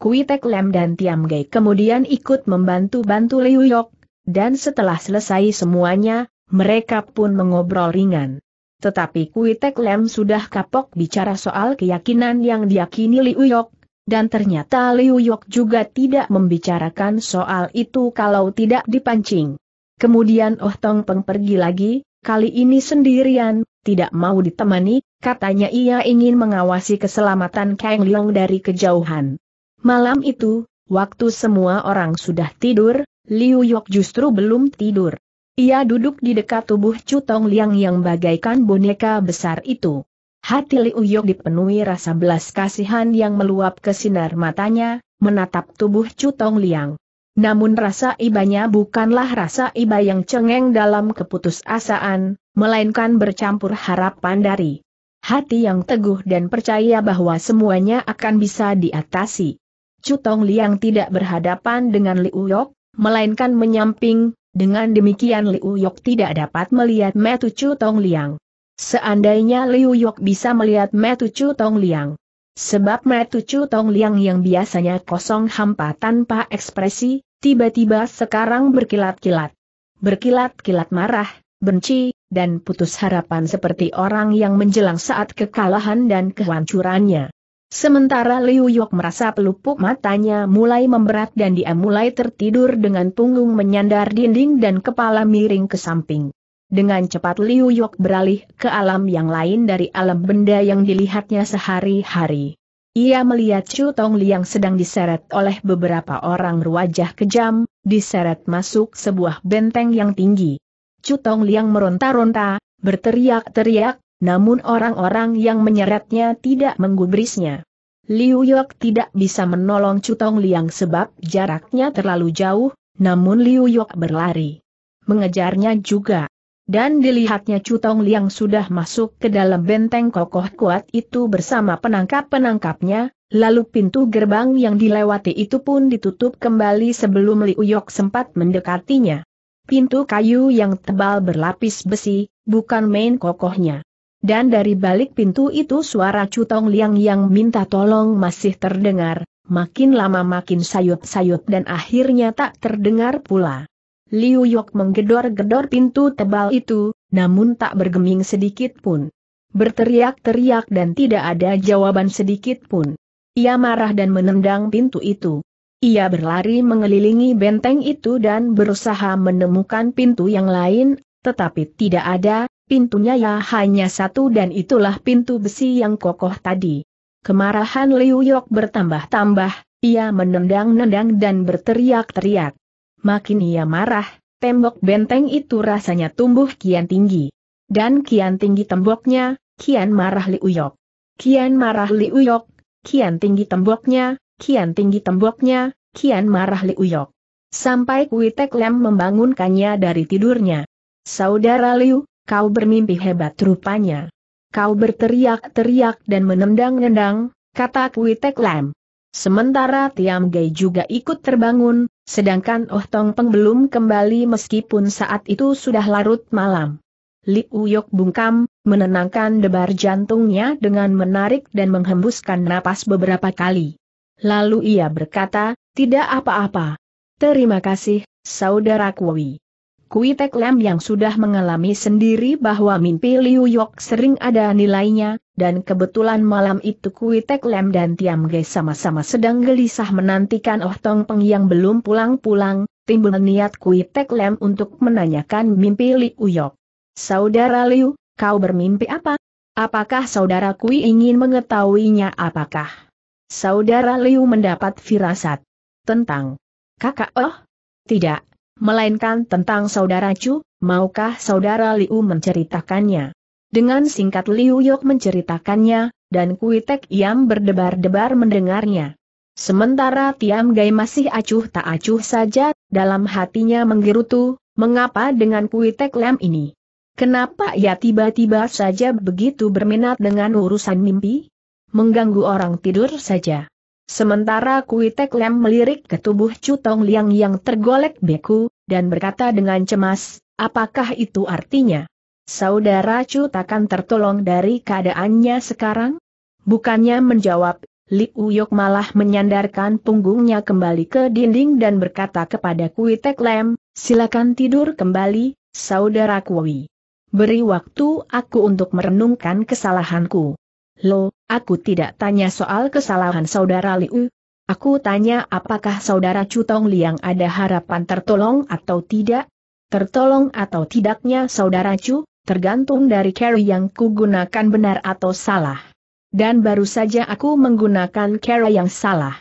Kui Tek Lem dan Tiam Gai kemudian ikut membantu-bantu Liuyok, dan setelah selesai semuanya, mereka pun mengobrol ringan. Tetapi Kui Tek Lem sudah kapok bicara soal keyakinan yang diyakini Liu dan ternyata Liu juga tidak membicarakan soal itu kalau tidak dipancing. Kemudian Oh Tong Peng pergi lagi, kali ini sendirian, tidak mau ditemani, katanya ia ingin mengawasi keselamatan Kang Leong dari kejauhan. Malam itu, waktu semua orang sudah tidur, Liu Yok justru belum tidur. Ia duduk di dekat tubuh Cutong Liang yang bagaikan boneka besar itu. Hati Liu Yok dipenuhi rasa belas kasihan yang meluap ke sinar matanya, menatap tubuh Cutong Liang. Namun rasa ibanya bukanlah rasa iba yang cengeng dalam keputusasaan, melainkan bercampur harapan dari hati yang teguh dan percaya bahwa semuanya akan bisa diatasi. Cutong Liang tidak berhadapan dengan Liu Yok, melainkan menyamping, dengan demikian Liu Yok tidak dapat melihat metu Cutong Liang. Seandainya Liu Yok bisa melihat metu Cutong Liang, sebab metu Cutong Liang yang biasanya kosong hampa tanpa ekspresi, tiba-tiba sekarang berkilat-kilat. Berkilat-kilat marah, benci, dan putus harapan seperti orang yang menjelang saat kekalahan dan kehancurannya. Sementara Liu Yok merasa pelupuk matanya mulai memberat dan dia mulai tertidur dengan punggung menyandar dinding dan kepala miring ke samping. Dengan cepat Liu Yok beralih ke alam yang lain dari alam benda yang dilihatnya sehari-hari. Ia melihat Chu Tong Liang sedang diseret oleh beberapa orang berwajah kejam, diseret masuk sebuah benteng yang tinggi. Chu Tong Liang meronta-ronta, berteriak-teriak, namun orang-orang yang menyeretnya tidak menggubrisnya. Liu Yok tidak bisa menolong Chu Tong Liang sebab jaraknya terlalu jauh, namun Liu Yok berlari. Mengejarnya juga dan dilihatnya Cutong Liang sudah masuk ke dalam benteng kokoh kuat itu bersama penangkap-penangkapnya, lalu pintu gerbang yang dilewati itu pun ditutup kembali sebelum Liuyok Uyok sempat mendekatinya. Pintu kayu yang tebal berlapis besi, bukan main kokohnya. Dan dari balik pintu itu suara Cutong Liang yang minta tolong masih terdengar, makin lama makin sayup-sayup dan akhirnya tak terdengar pula. Liu Yok menggedor-gedor pintu tebal itu, namun tak bergeming sedikit pun. Berteriak-teriak dan tidak ada jawaban sedikit pun. Ia marah dan menendang pintu itu. Ia berlari mengelilingi benteng itu dan berusaha menemukan pintu yang lain, tetapi tidak ada, pintunya ya hanya satu dan itulah pintu besi yang kokoh tadi. Kemarahan Liu Yok bertambah-tambah, ia menendang-nendang dan berteriak-teriak. Makin ia marah, tembok benteng itu rasanya tumbuh kian tinggi. Dan kian tinggi temboknya, kian marah Liuyok. Kian marah Liuyok. kian tinggi temboknya, kian tinggi temboknya, kian marah Liuyok. Sampai Kuitek Lem membangunkannya dari tidurnya. Saudara Liu, kau bermimpi hebat rupanya. Kau berteriak-teriak dan menendang-nendang, kata Kuitek Lem. Sementara Tiam Gai juga ikut terbangun, Sedangkan Oh Tong Peng belum kembali meskipun saat itu sudah larut malam. Li Uyok bungkam, menenangkan debar jantungnya dengan menarik dan menghembuskan napas beberapa kali. Lalu ia berkata, tidak apa-apa. Terima kasih, Saudara Kui. Kui Tek Lam yang sudah mengalami sendiri bahwa mimpi Liu Yok sering ada nilainya, dan kebetulan malam itu Kui Tek Lem dan Tiam Ge sama-sama sedang gelisah menantikan Oh Tong Peng yang belum pulang-pulang, timbul niat Kui Tek Lem untuk menanyakan mimpi Li Uyok. Saudara Liu, kau bermimpi apa? Apakah saudara Kui ingin mengetahuinya apakah? Saudara Liu mendapat firasat. Tentang kakak Oh? Tidak, melainkan tentang saudara Chu, maukah saudara Liu menceritakannya? Dengan singkat Liu Yok menceritakannya, dan Kui Tek Yam berdebar-debar mendengarnya. Sementara Tiam Gai masih acuh tak acuh saja, dalam hatinya menggerutu, mengapa dengan Kui Tek Lam ini? Kenapa ia tiba-tiba saja begitu berminat dengan urusan mimpi? Mengganggu orang tidur saja. Sementara Kui Tek Lam melirik ke tubuh Cutong Liang yang tergolek beku, dan berkata dengan cemas, apakah itu artinya? Saudara Chu takkan tertolong dari keadaannya sekarang? Bukannya menjawab, Li Uyok malah menyandarkan punggungnya kembali ke dinding dan berkata kepada Kui Tek Lem, silakan tidur kembali, saudara Kui. Beri waktu aku untuk merenungkan kesalahanku. Lo, aku tidak tanya soal kesalahan saudara Liu. Aku tanya apakah saudara Chu Tong Liang ada harapan tertolong atau tidak? Tertolong atau tidaknya saudara Chu? tergantung dari carry yang kugunakan benar atau salah. Dan baru saja aku menggunakan carry yang salah.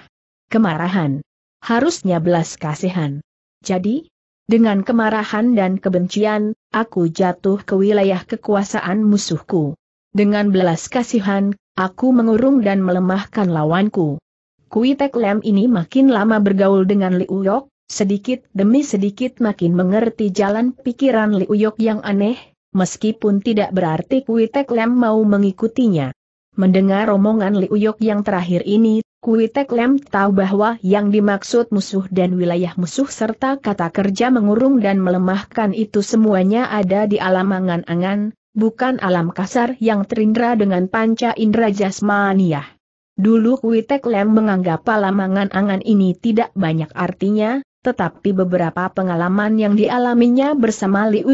Kemarahan. Harusnya belas kasihan. Jadi, dengan kemarahan dan kebencian, aku jatuh ke wilayah kekuasaan musuhku. Dengan belas kasihan, aku mengurung dan melemahkan lawanku. Kuitek Lem ini makin lama bergaul dengan Liu Yok, sedikit demi sedikit makin mengerti jalan pikiran Liu Yok yang aneh, meskipun tidak berarti Kui Lem mau mengikutinya. Mendengar omongan Liu yang terakhir ini, Kui Lem tahu bahwa yang dimaksud musuh dan wilayah musuh serta kata kerja mengurung dan melemahkan itu semuanya ada di alam angan-angan, bukan alam kasar yang terindra dengan panca indera jasmaniah. Dulu Kui Lem menganggap alamangan angan ini tidak banyak artinya, tetapi beberapa pengalaman yang dialaminya bersama Liu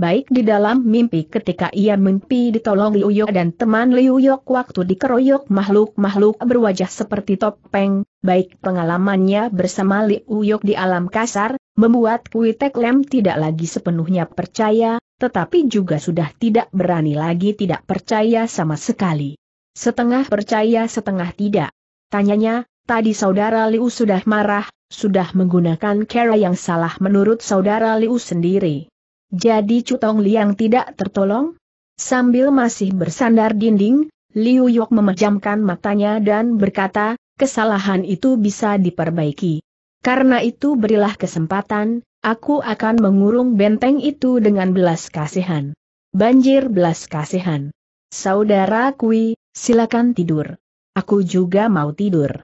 baik di dalam mimpi ketika ia mimpi ditolong Liu Yok dan teman Liu Yok waktu dikeroyok makhluk-makhluk berwajah seperti topeng, baik pengalamannya bersama Liu Yok di alam kasar, membuat Kui Tek Lem tidak lagi sepenuhnya percaya, tetapi juga sudah tidak berani lagi tidak percaya sama sekali. Setengah percaya setengah tidak. Tanyanya, tadi saudara Liu sudah marah, sudah menggunakan cara yang salah menurut saudara Liu sendiri. Jadi Cutong Liang tidak tertolong? Sambil masih bersandar dinding, Liu Yok memejamkan matanya dan berkata, kesalahan itu bisa diperbaiki. Karena itu berilah kesempatan, aku akan mengurung benteng itu dengan belas kasihan. Banjir belas kasihan. Saudara Kui, silakan tidur. Aku juga mau tidur.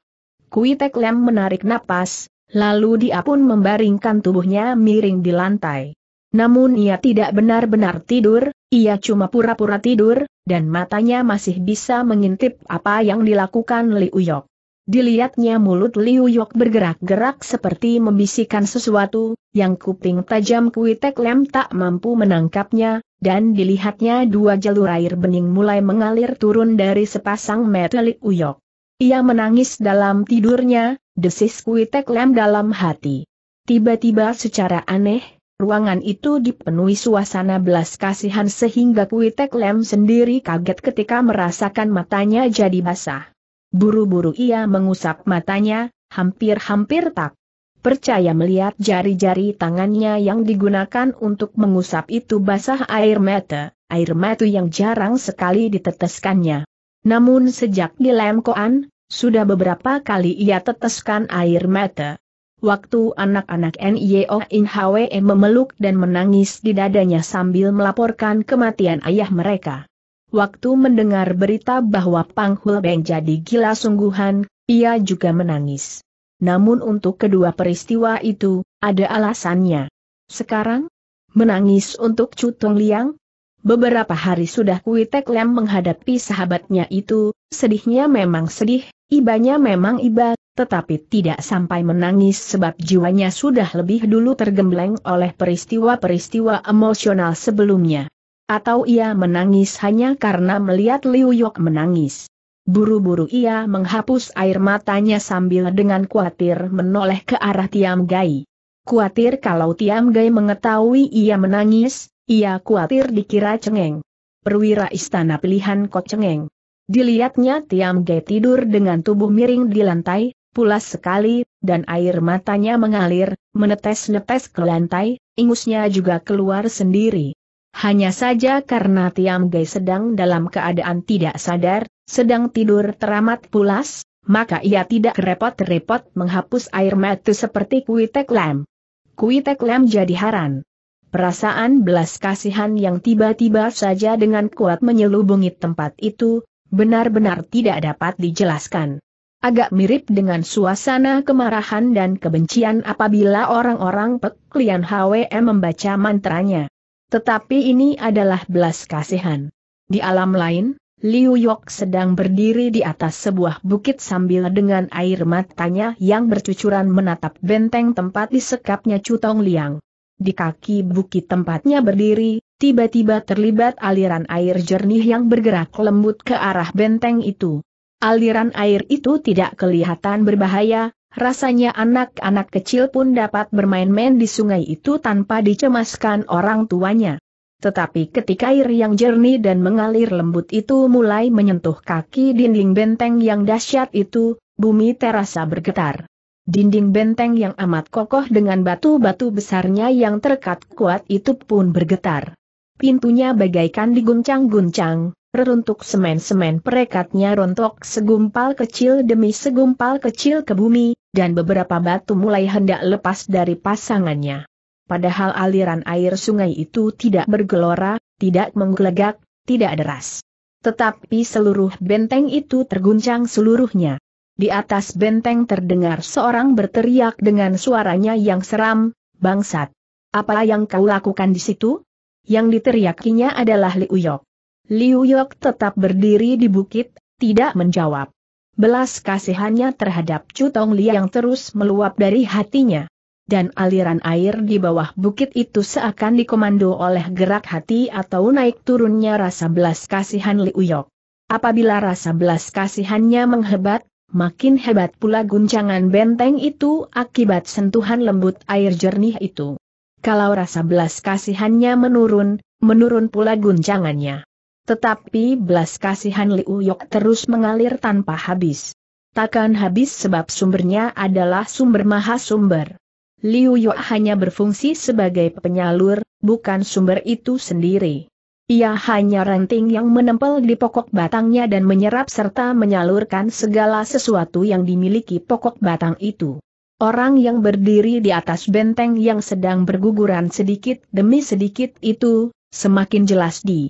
Kui Tek Lem menarik napas, lalu dia pun membaringkan tubuhnya miring di lantai. Namun ia tidak benar-benar tidur, ia cuma pura-pura tidur, dan matanya masih bisa mengintip apa yang dilakukan Liuyok. Yok. Dilihatnya mulut Liu Yok bergerak-gerak seperti membisikkan sesuatu, yang kuping tajam Kuitek Lem tak mampu menangkapnya, dan dilihatnya dua jalur air bening mulai mengalir turun dari sepasang mata Liu Yok. Ia menangis dalam tidurnya, desis Kuitek Lem dalam hati. Tiba-tiba secara aneh, Ruangan itu dipenuhi suasana belas kasihan sehingga Kuitek Lem sendiri kaget ketika merasakan matanya jadi basah. Buru-buru ia mengusap matanya, hampir-hampir tak percaya melihat jari-jari tangannya yang digunakan untuk mengusap itu basah air mata, air mata yang jarang sekali diteteskannya. Namun sejak di Lem sudah beberapa kali ia teteskan air mata, Waktu anak-anak NIO e oh Hwe memeluk dan menangis di dadanya sambil melaporkan kematian ayah mereka. Waktu mendengar berita bahwa Pang Hulbeng jadi gila sungguhan, ia juga menangis. Namun untuk kedua peristiwa itu, ada alasannya. Sekarang? Menangis untuk Cutung Liang? Beberapa hari sudah Kuitek Lem menghadapi sahabatnya itu, sedihnya memang sedih, ibanya memang iba, tetapi tidak sampai menangis sebab jiwanya sudah lebih dulu tergembleng oleh peristiwa-peristiwa emosional sebelumnya. Atau ia menangis hanya karena melihat Liu Yok menangis. Buru-buru ia menghapus air matanya sambil dengan khawatir menoleh ke arah Tiam Gai. Khawatir kalau Tiam Gai mengetahui ia menangis, ia khawatir dikira cengeng. Perwira istana pilihan kok cengeng. Dilihatnya Tiam Gai tidur dengan tubuh miring di lantai, pulas sekali, dan air matanya mengalir, menetes-netes ke lantai, ingusnya juga keluar sendiri. Hanya saja karena Tiam Gai sedang dalam keadaan tidak sadar, sedang tidur teramat pulas, maka ia tidak repot-repot menghapus air mata seperti kuitek lem. Kuitek lem jadi haran. Perasaan belas kasihan yang tiba-tiba saja dengan kuat menyelubungi tempat itu, benar-benar tidak dapat dijelaskan agak mirip dengan suasana kemarahan dan kebencian apabila orang-orang peklian HWM membaca mantranya. Tetapi ini adalah belas kasihan. Di alam lain, Liu Yok sedang berdiri di atas sebuah bukit sambil dengan air matanya yang bercucuran menatap benteng tempat disekapnya Cutong Liang. Di kaki bukit tempatnya berdiri, tiba-tiba terlibat aliran air jernih yang bergerak lembut ke arah benteng itu. Aliran air itu tidak kelihatan berbahaya, rasanya anak-anak kecil pun dapat bermain-main di sungai itu tanpa dicemaskan orang tuanya. Tetapi ketika air yang jernih dan mengalir lembut itu mulai menyentuh kaki dinding benteng yang dahsyat itu, bumi terasa bergetar. Dinding benteng yang amat kokoh dengan batu-batu besarnya yang terkat kuat itu pun bergetar. Pintunya bagaikan diguncang-guncang, Reruntuk semen-semen perekatnya rontok segumpal kecil demi segumpal kecil ke bumi, dan beberapa batu mulai hendak lepas dari pasangannya. Padahal aliran air sungai itu tidak bergelora, tidak menggelegak, tidak deras. Tetapi seluruh benteng itu terguncang seluruhnya. Di atas benteng terdengar seorang berteriak dengan suaranya yang seram, bangsat. Apa yang kau lakukan di situ? Yang diteriakinya adalah Liuyok. Liu Yok tetap berdiri di bukit, tidak menjawab. Belas kasihannya terhadap Chu Tong Li yang terus meluap dari hatinya. Dan aliran air di bawah bukit itu seakan dikomando oleh gerak hati atau naik turunnya rasa belas kasihan Liu Yok. Apabila rasa belas kasihannya menghebat, makin hebat pula guncangan benteng itu akibat sentuhan lembut air jernih itu. Kalau rasa belas kasihannya menurun, menurun pula guncangannya. Tetapi belas kasihan Liu Yok terus mengalir tanpa habis. Takkan habis sebab sumbernya adalah sumber maha sumber. Liu Yok hanya berfungsi sebagai penyalur, bukan sumber itu sendiri. Ia hanya ranting yang menempel di pokok batangnya dan menyerap serta menyalurkan segala sesuatu yang dimiliki pokok batang itu. Orang yang berdiri di atas benteng yang sedang berguguran sedikit demi sedikit itu, semakin jelas di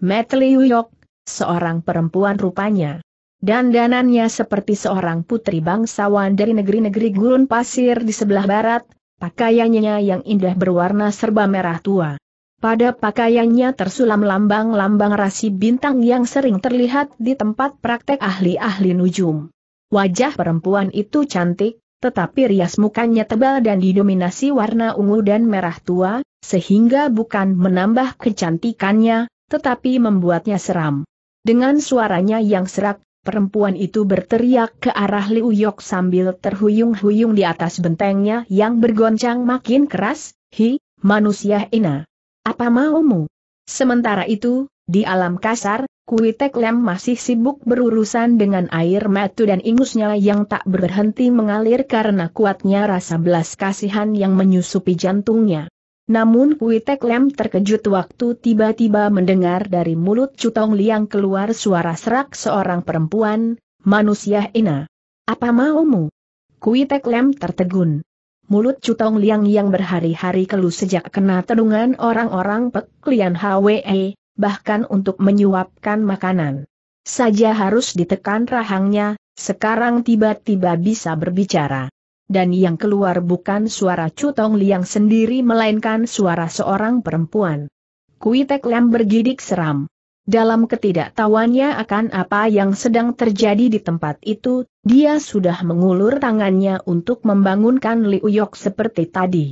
Metliu Yok, seorang perempuan rupanya. dan Dandanannya seperti seorang putri bangsawan dari negeri-negeri gurun pasir di sebelah barat, pakaiannya yang indah berwarna serba merah tua. Pada pakaiannya tersulam lambang-lambang rasi bintang yang sering terlihat di tempat praktek ahli-ahli nujum. Wajah perempuan itu cantik, tetapi rias mukanya tebal dan didominasi warna ungu dan merah tua, sehingga bukan menambah kecantikannya, tetapi membuatnya seram. Dengan suaranya yang serak, perempuan itu berteriak ke arah Liu Yok sambil terhuyung-huyung di atas bentengnya yang bergoncang makin keras, Hi, manusia ina. Apa maumu? Sementara itu, di alam kasar, Kui Tek Lem masih sibuk berurusan dengan air matu dan ingusnya yang tak berhenti mengalir karena kuatnya rasa belas kasihan yang menyusupi jantungnya. Namun Kui Tek Lem terkejut waktu tiba-tiba mendengar dari mulut Cutong Liang keluar suara serak seorang perempuan, manusia ina. Apa maumu? Kui Tek Lem tertegun. Mulut Cutong Liang yang berhari-hari keluh sejak kena tenungan orang-orang peklian HWE, bahkan untuk menyuapkan makanan. Saja harus ditekan rahangnya, sekarang tiba-tiba bisa berbicara dan yang keluar bukan suara Cutong Liang sendiri melainkan suara seorang perempuan. Kuitek Lam bergidik seram. Dalam ketidaktahuannya akan apa yang sedang terjadi di tempat itu, dia sudah mengulur tangannya untuk membangunkan Liu Yok seperti tadi.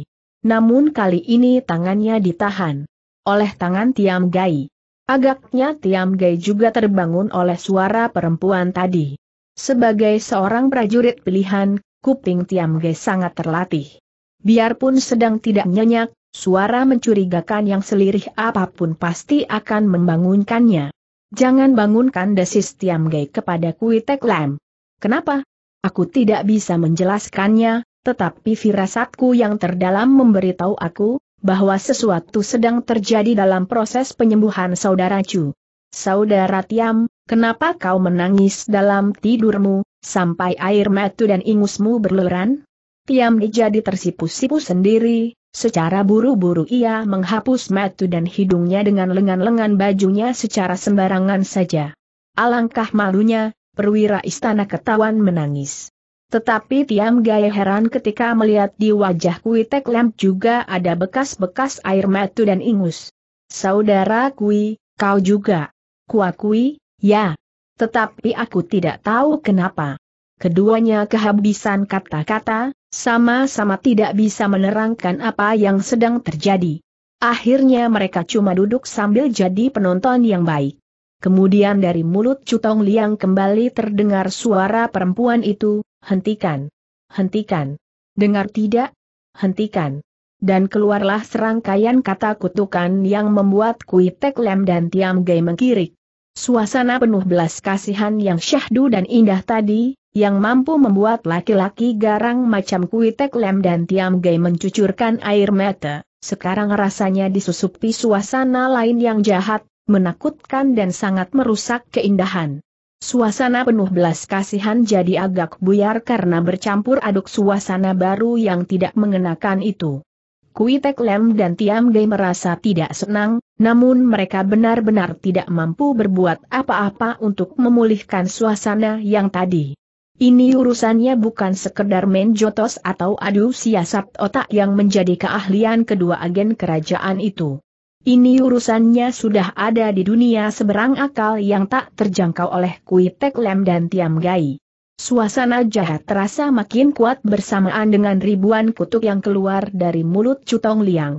Namun kali ini tangannya ditahan oleh tangan Tiam Gai. Agaknya Tiam Gai juga terbangun oleh suara perempuan tadi. Sebagai seorang prajurit pilihan, kuping Tiam Ge sangat terlatih. Biarpun sedang tidak nyenyak, suara mencurigakan yang selirih apapun pasti akan membangunkannya. Jangan bangunkan desis Tiam Ge kepada Kui Tek Lam. Kenapa? Aku tidak bisa menjelaskannya, tetapi firasatku yang terdalam memberitahu aku, bahwa sesuatu sedang terjadi dalam proses penyembuhan saudara Chu. Saudara Tiam, kenapa kau menangis dalam tidurmu, sampai air matu dan ingusmu berleran? Tiam jadi tersipu-sipu sendiri, secara buru-buru ia menghapus matu dan hidungnya dengan lengan-lengan bajunya secara sembarangan saja. Alangkah malunya, perwira istana ketahuan menangis. Tetapi Tiam Gaya heran ketika melihat di wajah Kui Tek Lam juga ada bekas-bekas air matu dan ingus. Saudara Kui, kau juga. Kuakui, ya, tetapi aku tidak tahu kenapa. Keduanya kehabisan kata-kata, sama-sama tidak bisa menerangkan apa yang sedang terjadi. Akhirnya mereka cuma duduk sambil jadi penonton yang baik. Kemudian dari mulut Cutong Liang kembali terdengar suara perempuan itu, hentikan, hentikan, dengar tidak, hentikan. Dan keluarlah serangkaian kata kutukan yang membuat Kui Tek Lem dan Tiam Gai mengkirik. Suasana penuh belas kasihan yang syahdu dan indah tadi, yang mampu membuat laki-laki garang macam kuitek lem dan tiam gay mencucurkan air mata, sekarang rasanya disusupi suasana lain yang jahat, menakutkan dan sangat merusak keindahan. Suasana penuh belas kasihan jadi agak buyar karena bercampur aduk suasana baru yang tidak mengenakan itu. Kuitek Lem dan Tiam Gai merasa tidak senang, namun mereka benar-benar tidak mampu berbuat apa-apa untuk memulihkan suasana yang tadi. Ini urusannya bukan sekedar main jotos atau adu siasat otak yang menjadi keahlian kedua agen kerajaan itu. Ini urusannya sudah ada di dunia seberang akal yang tak terjangkau oleh Kui Tek Lem dan Tiam Gai. Suasana jahat terasa makin kuat bersamaan dengan ribuan kutuk yang keluar dari mulut Cutong Liang.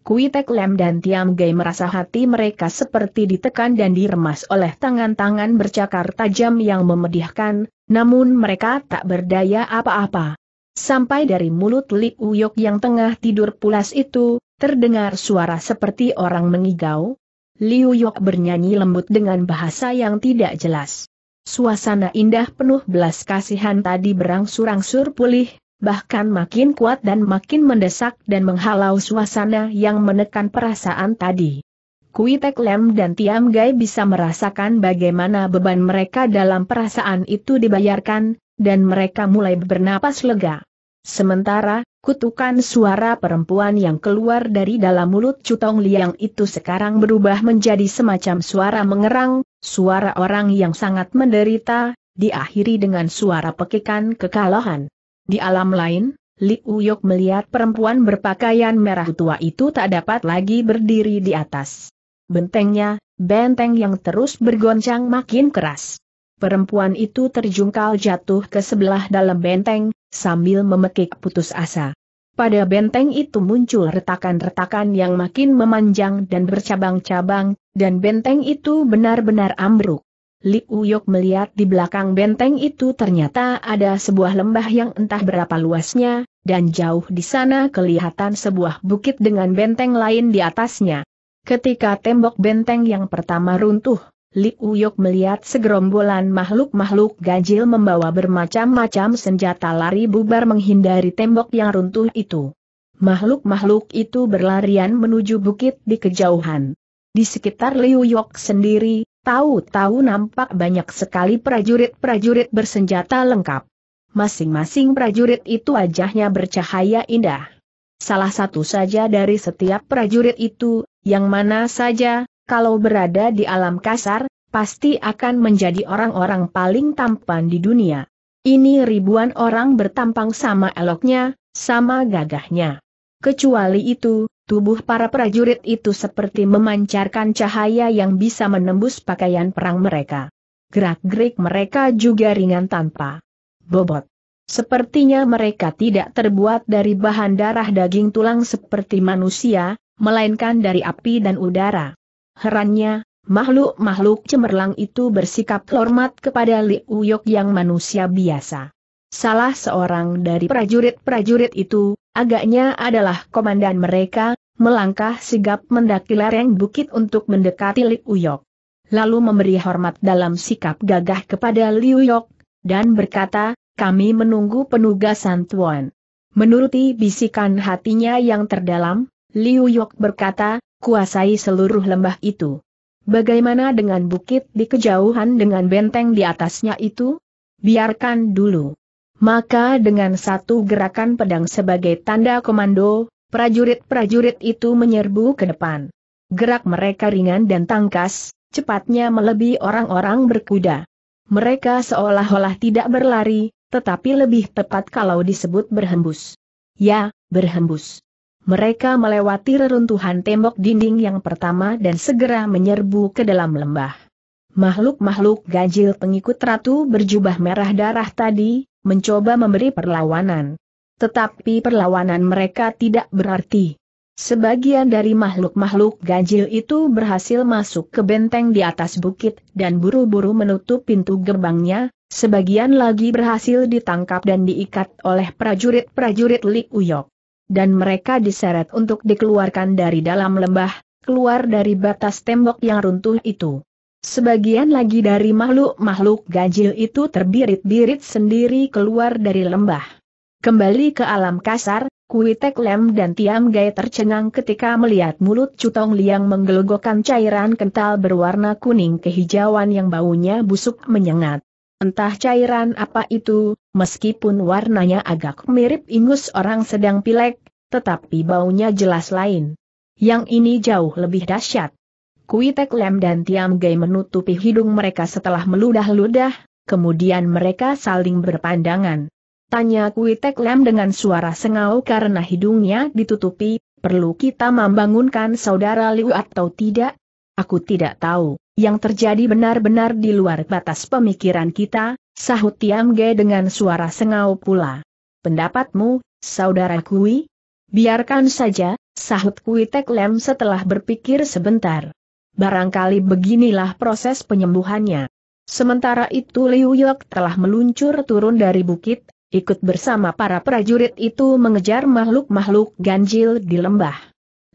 Kui Tek Lem dan Tiam Gai merasa hati mereka seperti ditekan dan diremas oleh tangan-tangan bercakar tajam yang memedihkan, namun mereka tak berdaya apa-apa. Sampai dari mulut Lik Uyok yang tengah tidur pulas itu, terdengar suara seperti orang mengigau. Li Uyok bernyanyi lembut dengan bahasa yang tidak jelas. Suasana indah penuh belas kasihan tadi berangsur-angsur pulih, bahkan makin kuat dan makin mendesak dan menghalau suasana yang menekan perasaan tadi. Kui Tek Lem dan Tiam Gai bisa merasakan bagaimana beban mereka dalam perasaan itu dibayarkan, dan mereka mulai bernapas lega. Sementara, kutukan suara perempuan yang keluar dari dalam mulut Cutong Liang itu sekarang berubah menjadi semacam suara mengerang, suara orang yang sangat menderita, diakhiri dengan suara pekikan kekalahan. Di alam lain, Li Uyok melihat perempuan berpakaian merah tua itu tak dapat lagi berdiri di atas. Bentengnya, benteng yang terus bergoncang makin keras. Perempuan itu terjungkal jatuh ke sebelah dalam benteng, sambil memekik putus asa. Pada benteng itu muncul retakan-retakan yang makin memanjang dan bercabang-cabang, dan benteng itu benar-benar ambruk. Li Uyok melihat di belakang benteng itu ternyata ada sebuah lembah yang entah berapa luasnya, dan jauh di sana kelihatan sebuah bukit dengan benteng lain di atasnya. Ketika tembok benteng yang pertama runtuh, Li Uyok melihat segerombolan makhluk-makhluk ganjil membawa bermacam-macam senjata lari bubar menghindari tembok yang runtuh itu. Makhluk-makhluk itu berlarian menuju bukit di kejauhan. Di sekitar Liu Yok sendiri, Tahu-tahu nampak banyak sekali prajurit-prajurit bersenjata lengkap. Masing-masing prajurit itu wajahnya bercahaya indah. Salah satu saja dari setiap prajurit itu, yang mana saja, kalau berada di alam kasar, pasti akan menjadi orang-orang paling tampan di dunia. Ini ribuan orang bertampang sama eloknya, sama gagahnya. Kecuali itu, Tubuh para prajurit itu seperti memancarkan cahaya yang bisa menembus pakaian perang mereka. Gerak-gerik mereka juga ringan tanpa bobot. Sepertinya mereka tidak terbuat dari bahan darah daging tulang seperti manusia, melainkan dari api dan udara. Herannya, makhluk-makhluk cemerlang itu bersikap hormat kepada Liu Yok yang manusia biasa. Salah seorang dari prajurit-prajurit itu, agaknya adalah komandan mereka, melangkah sigap mendaki lereng bukit untuk mendekati Liu Uyok. Lalu memberi hormat dalam sikap gagah kepada Liu Uyok, dan berkata, kami menunggu penugasan Tuan. Menuruti bisikan hatinya yang terdalam, Liu Yok berkata, kuasai seluruh lembah itu. Bagaimana dengan bukit di kejauhan dengan benteng di atasnya itu? Biarkan dulu. Maka dengan satu gerakan pedang sebagai tanda komando, Prajurit-prajurit itu menyerbu ke depan. Gerak mereka ringan dan tangkas, cepatnya melebihi orang-orang berkuda. Mereka seolah-olah tidak berlari, tetapi lebih tepat kalau disebut berhembus. Ya, berhembus. Mereka melewati reruntuhan tembok dinding yang pertama dan segera menyerbu ke dalam lembah. Makhluk-makhluk ganjil pengikut ratu berjubah merah darah tadi, mencoba memberi perlawanan. Tetapi perlawanan mereka tidak berarti. Sebagian dari makhluk-makhluk ganjil itu berhasil masuk ke benteng di atas bukit dan buru-buru menutup pintu gerbangnya, sebagian lagi berhasil ditangkap dan diikat oleh prajurit-prajurit Li Uyok. Dan mereka diseret untuk dikeluarkan dari dalam lembah, keluar dari batas tembok yang runtuh itu. Sebagian lagi dari makhluk-makhluk ganjil itu terbirit-birit sendiri keluar dari lembah. Kembali ke alam kasar, Kuitek Lem dan Tiam Gai tercengang ketika melihat mulut Cutong Liang menggelogokan cairan kental berwarna kuning kehijauan yang baunya busuk menyengat. Entah cairan apa itu, meskipun warnanya agak mirip ingus orang sedang pilek, tetapi baunya jelas lain. Yang ini jauh lebih dahsyat. Kuitek Lem dan Tiam Gai menutupi hidung mereka setelah meludah-ludah, kemudian mereka saling berpandangan. Tanya Kui Tek Lem dengan suara sengau karena hidungnya ditutupi, perlu kita membangunkan saudara Liu atau tidak? Aku tidak tahu, yang terjadi benar-benar di luar batas pemikiran kita, sahut Tiam Ge dengan suara sengau pula. Pendapatmu, saudara Kui? Biarkan saja, sahut Kui Tek Lem setelah berpikir sebentar. Barangkali beginilah proses penyembuhannya. Sementara itu Liu Yok telah meluncur turun dari bukit, ikut bersama para prajurit itu mengejar makhluk-makhluk ganjil di lembah.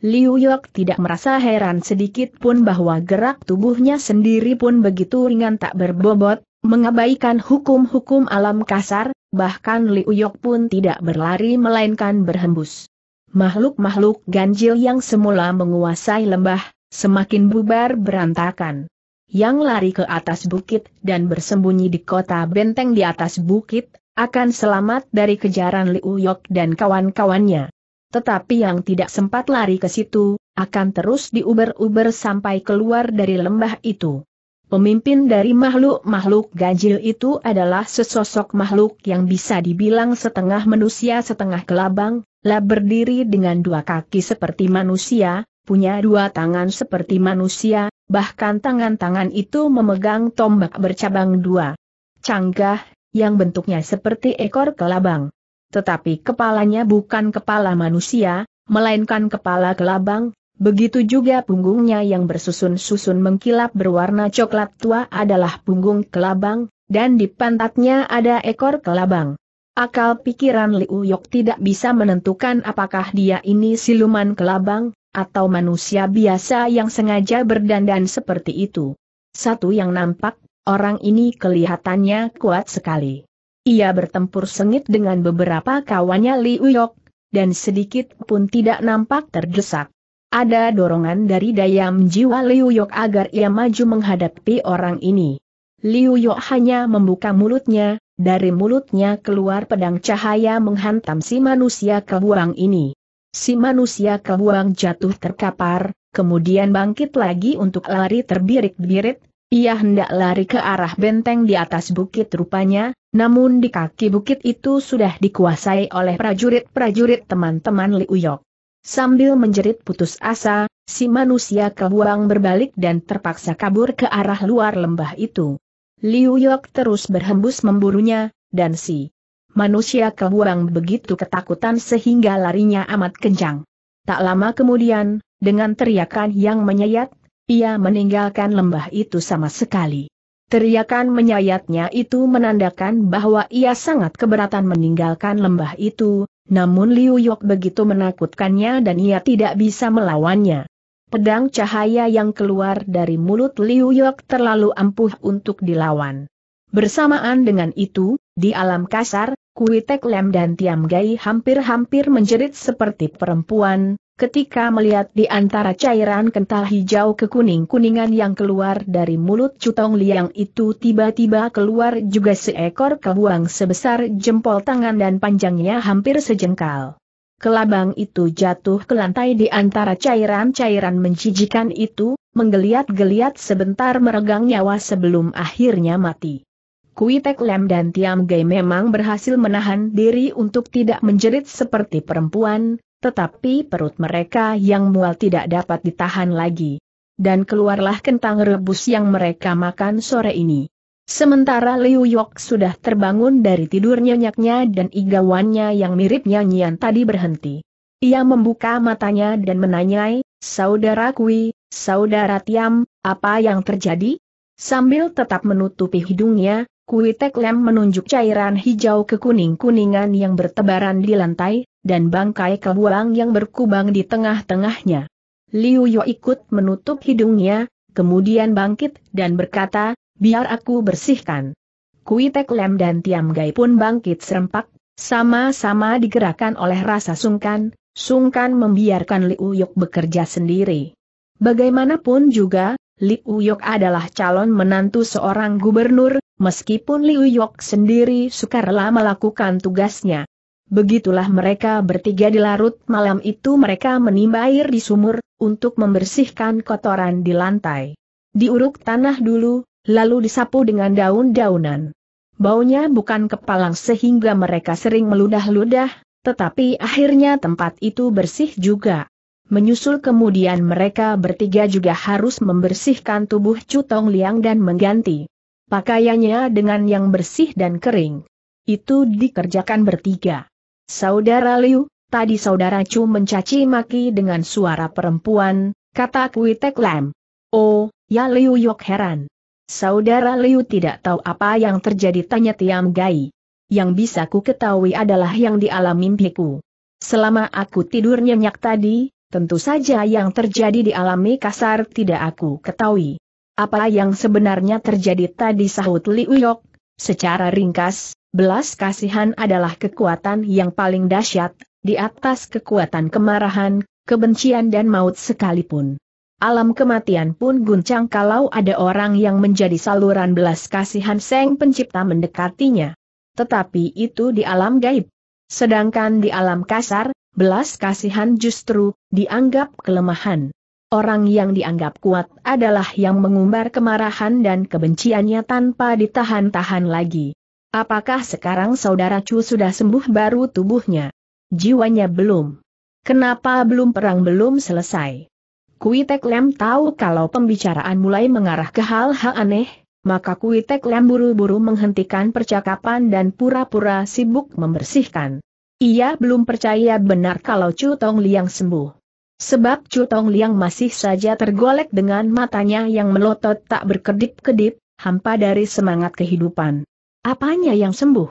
Liu Yok tidak merasa heran sedikit pun bahwa gerak tubuhnya sendiri pun begitu ringan tak berbobot, mengabaikan hukum-hukum alam kasar, bahkan Liu Yok pun tidak berlari melainkan berhembus. Makhluk-makhluk ganjil yang semula menguasai lembah, semakin bubar berantakan. Yang lari ke atas bukit dan bersembunyi di kota benteng di atas bukit, akan selamat dari kejaran Liu Yok dan kawan-kawannya. Tetapi yang tidak sempat lari ke situ, akan terus diuber-uber sampai keluar dari lembah itu. Pemimpin dari makhluk-makhluk ganjil itu adalah sesosok makhluk yang bisa dibilang setengah manusia setengah kelabang. lah berdiri dengan dua kaki seperti manusia, punya dua tangan seperti manusia, bahkan tangan-tangan itu memegang tombak bercabang dua. Canggah yang bentuknya seperti ekor kelabang. Tetapi kepalanya bukan kepala manusia, melainkan kepala kelabang, begitu juga punggungnya yang bersusun-susun mengkilap berwarna coklat tua adalah punggung kelabang, dan di pantatnya ada ekor kelabang. Akal pikiran Liu Yok tidak bisa menentukan apakah dia ini siluman kelabang, atau manusia biasa yang sengaja berdandan seperti itu. Satu yang nampak Orang ini kelihatannya kuat sekali. Ia bertempur sengit dengan beberapa kawannya Li Uyok, dan sedikit pun tidak nampak terdesak. Ada dorongan dari daya jiwa Li Uyok agar ia maju menghadapi orang ini. Li Uyok hanya membuka mulutnya, dari mulutnya keluar pedang cahaya menghantam si manusia kebuang ini. Si manusia kebuang jatuh terkapar, kemudian bangkit lagi untuk lari terbirik-birit, ia hendak lari ke arah benteng di atas bukit rupanya, namun di kaki bukit itu sudah dikuasai oleh prajurit-prajurit teman-teman Liu Yok. Sambil menjerit putus asa, si manusia kebuang berbalik dan terpaksa kabur ke arah luar lembah itu. Liu Yok terus berhembus memburunya, dan si manusia kebuang begitu ketakutan sehingga larinya amat kencang. Tak lama kemudian, dengan teriakan yang menyayat, ia meninggalkan lembah itu sama sekali. Teriakan menyayatnya itu menandakan bahwa ia sangat keberatan meninggalkan lembah itu, namun Liu Yok begitu menakutkannya dan ia tidak bisa melawannya. Pedang cahaya yang keluar dari mulut Liu Yok terlalu ampuh untuk dilawan. Bersamaan dengan itu, di alam kasar, Kui Lem dan Tiam Gai hampir-hampir menjerit seperti perempuan, Ketika melihat di antara cairan kental hijau kekuning-kuningan yang keluar dari mulut Cutong Liang itu tiba-tiba keluar juga seekor kebuang sebesar jempol tangan dan panjangnya hampir sejengkal. Kelabang itu jatuh ke lantai di antara cairan-cairan menjijikan itu, menggeliat-geliat sebentar meregang nyawa sebelum akhirnya mati. Kui Tek Lem dan Tiam Gai memang berhasil menahan diri untuk tidak menjerit seperti perempuan, tetapi perut mereka yang mual tidak dapat ditahan lagi. Dan keluarlah kentang rebus yang mereka makan sore ini. Sementara Liu Yok sudah terbangun dari tidur nyenyaknya dan igawannya yang mirip nyanyian tadi berhenti. Ia membuka matanya dan menanyai, Saudara Kui, Saudara Tiam, apa yang terjadi? Sambil tetap menutupi hidungnya, Kui Tek Lem menunjuk cairan hijau ke kuning-kuningan yang bertebaran di lantai, dan bangkai kebuang yang berkubang di tengah-tengahnya. Liu Yo ikut menutup hidungnya, kemudian bangkit dan berkata, biar aku bersihkan. Kui Tek Lem dan Tiam Gai pun bangkit serempak, sama-sama digerakkan oleh rasa sungkan, sungkan membiarkan Liu Yu bekerja sendiri. Bagaimanapun juga, Liu Yok adalah calon menantu seorang gubernur, meskipun Liu Yok sendiri sukarela melakukan tugasnya. Begitulah mereka bertiga dilarut malam itu mereka menimba air di sumur, untuk membersihkan kotoran di lantai. Diuruk tanah dulu, lalu disapu dengan daun-daunan. Baunya bukan kepalang sehingga mereka sering meludah-ludah, tetapi akhirnya tempat itu bersih juga. Menyusul kemudian mereka bertiga juga harus membersihkan tubuh Cutong Liang dan mengganti pakaiannya dengan yang bersih dan kering. Itu dikerjakan bertiga. Saudara Liu, tadi saudara Chu mencaci maki dengan suara perempuan, kata Kuitek Lam. Oh, ya Liu Yok heran. Saudara Liu tidak tahu apa yang terjadi tanya Tiam Gai. Yang bisa ku ketahui adalah yang di alam mimpiku. Selama aku tidur nyenyak tadi, tentu saja yang terjadi di alami kasar tidak aku ketahui. Apa yang sebenarnya terjadi tadi sahut Liu Yok, secara ringkas, Belas kasihan adalah kekuatan yang paling dahsyat, di atas kekuatan kemarahan, kebencian dan maut sekalipun. Alam kematian pun guncang kalau ada orang yang menjadi saluran belas kasihan Seng Pencipta mendekatinya. Tetapi itu di alam gaib. Sedangkan di alam kasar, belas kasihan justru dianggap kelemahan. Orang yang dianggap kuat adalah yang mengumbar kemarahan dan kebenciannya tanpa ditahan-tahan lagi. Apakah sekarang saudara Chu sudah sembuh baru tubuhnya? Jiwanya belum. Kenapa belum perang belum selesai? Kui Tek Lem tahu kalau pembicaraan mulai mengarah ke hal-hal aneh, maka Kui Tek Lem buru-buru menghentikan percakapan dan pura-pura sibuk membersihkan. Ia belum percaya benar kalau Chu Tong Liang sembuh. Sebab Chu Tong Liang masih saja tergolek dengan matanya yang melotot tak berkedip-kedip, hampa dari semangat kehidupan. Apanya yang sembuh?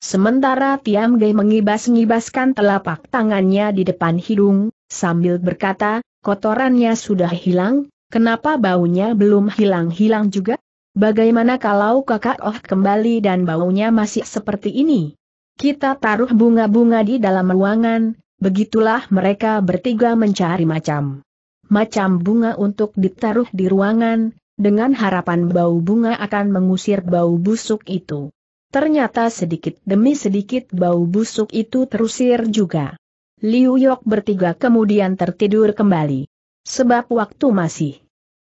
Sementara Tiam Ge mengibas-ngibaskan telapak tangannya di depan hidung, sambil berkata, kotorannya sudah hilang, kenapa baunya belum hilang-hilang juga? Bagaimana kalau kakak Oh kembali dan baunya masih seperti ini? Kita taruh bunga-bunga di dalam ruangan, begitulah mereka bertiga mencari macam. Macam bunga untuk ditaruh di ruangan, dengan harapan bau bunga akan mengusir bau busuk itu. Ternyata sedikit demi sedikit bau busuk itu terusir juga. Liu Yok bertiga kemudian tertidur kembali. Sebab waktu masih.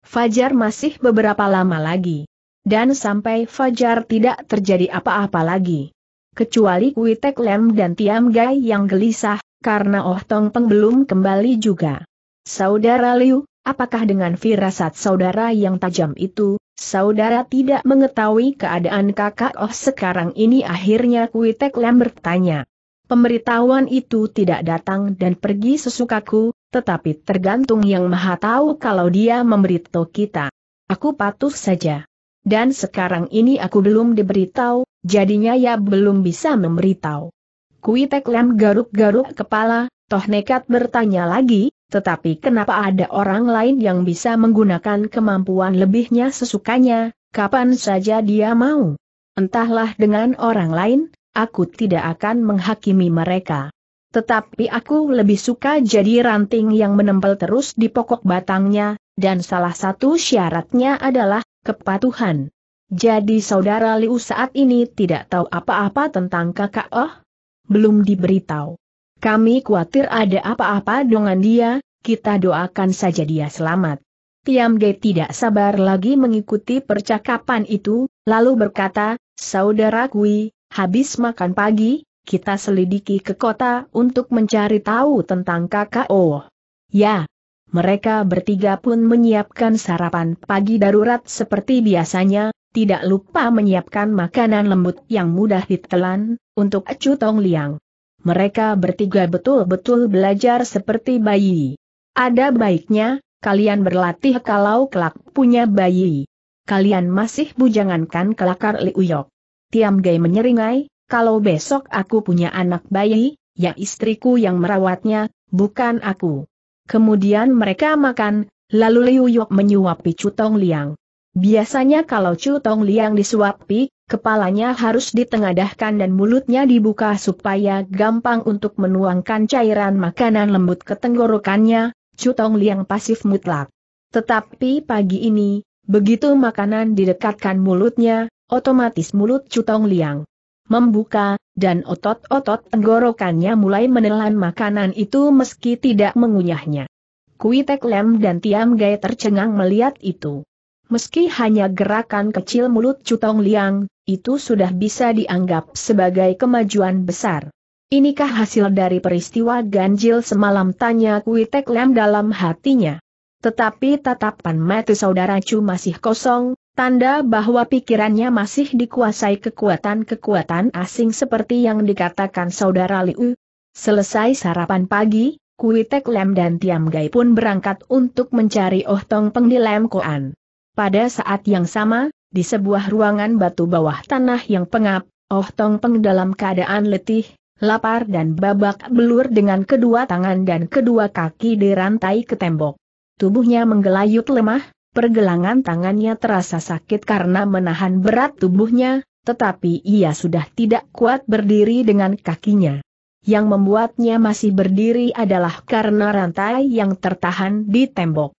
Fajar masih beberapa lama lagi. Dan sampai Fajar tidak terjadi apa-apa lagi. Kecuali Kuitek Lem dan Tiam Gai yang gelisah, karena Oh Tong Peng belum kembali juga. Saudara Liu, Apakah dengan firasat saudara yang tajam itu, saudara tidak mengetahui keadaan kakak Oh sekarang ini akhirnya Kuitek Lam bertanya. Pemberitahuan itu tidak datang dan pergi sesukaku, tetapi tergantung yang maha tahu kalau dia memberitahu kita. Aku patuh saja. Dan sekarang ini aku belum diberitahu, jadinya ya belum bisa memberitahu. Kuitek Lam garuk-garuk kepala, toh nekat bertanya lagi, tetapi kenapa ada orang lain yang bisa menggunakan kemampuan lebihnya sesukanya, kapan saja dia mau. Entahlah dengan orang lain, aku tidak akan menghakimi mereka. Tetapi aku lebih suka jadi ranting yang menempel terus di pokok batangnya, dan salah satu syaratnya adalah kepatuhan. Jadi saudara Liu saat ini tidak tahu apa-apa tentang kakak Oh? Belum diberitahu. Kami khawatir ada apa-apa dengan dia, kita doakan saja dia selamat. Tiam Ge tidak sabar lagi mengikuti percakapan itu, lalu berkata, Saudara Kui, habis makan pagi, kita selidiki ke kota untuk mencari tahu tentang kakak Oh. Ya, mereka bertiga pun menyiapkan sarapan pagi darurat seperti biasanya, tidak lupa menyiapkan makanan lembut yang mudah ditelan, untuk Acu Tong Liang mereka bertiga betul-betul belajar seperti bayi. Ada baiknya, kalian berlatih kalau kelak punya bayi. Kalian masih bujangankan kan kelakar Liuyok. Tiam Gai menyeringai, kalau besok aku punya anak bayi, ya istriku yang merawatnya, bukan aku. Kemudian mereka makan, lalu Liuyok menyuapi Cutong Liang. Biasanya kalau Chu Tong Liang disuapi, kepalanya harus ditengadahkan dan mulutnya dibuka supaya gampang untuk menuangkan cairan makanan lembut ke tenggorokannya, Chu Tong Liang pasif mutlak. Tetapi pagi ini, begitu makanan didekatkan mulutnya, otomatis mulut Chu Tong Liang membuka, dan otot-otot tenggorokannya mulai menelan makanan itu meski tidak mengunyahnya. Kui Lem dan Tiam Gai tercengang melihat itu. Meski hanya gerakan kecil mulut Cutong Liang, itu sudah bisa dianggap sebagai kemajuan besar. Inikah hasil dari peristiwa ganjil semalam tanya Kuitek Lem dalam hatinya. Tetapi tatapan mata saudara Chu masih kosong, tanda bahwa pikirannya masih dikuasai kekuatan-kekuatan asing seperti yang dikatakan saudara Liu. Selesai sarapan pagi, Kuitek Lem dan Tiam Gai pun berangkat untuk mencari Oh Tong Peng di Lem Koan. Pada saat yang sama, di sebuah ruangan batu bawah tanah yang pengap, Oh Tong Peng dalam keadaan letih, lapar dan babak belur dengan kedua tangan dan kedua kaki dirantai ke tembok. Tubuhnya menggelayut lemah, pergelangan tangannya terasa sakit karena menahan berat tubuhnya, tetapi ia sudah tidak kuat berdiri dengan kakinya. Yang membuatnya masih berdiri adalah karena rantai yang tertahan di tembok.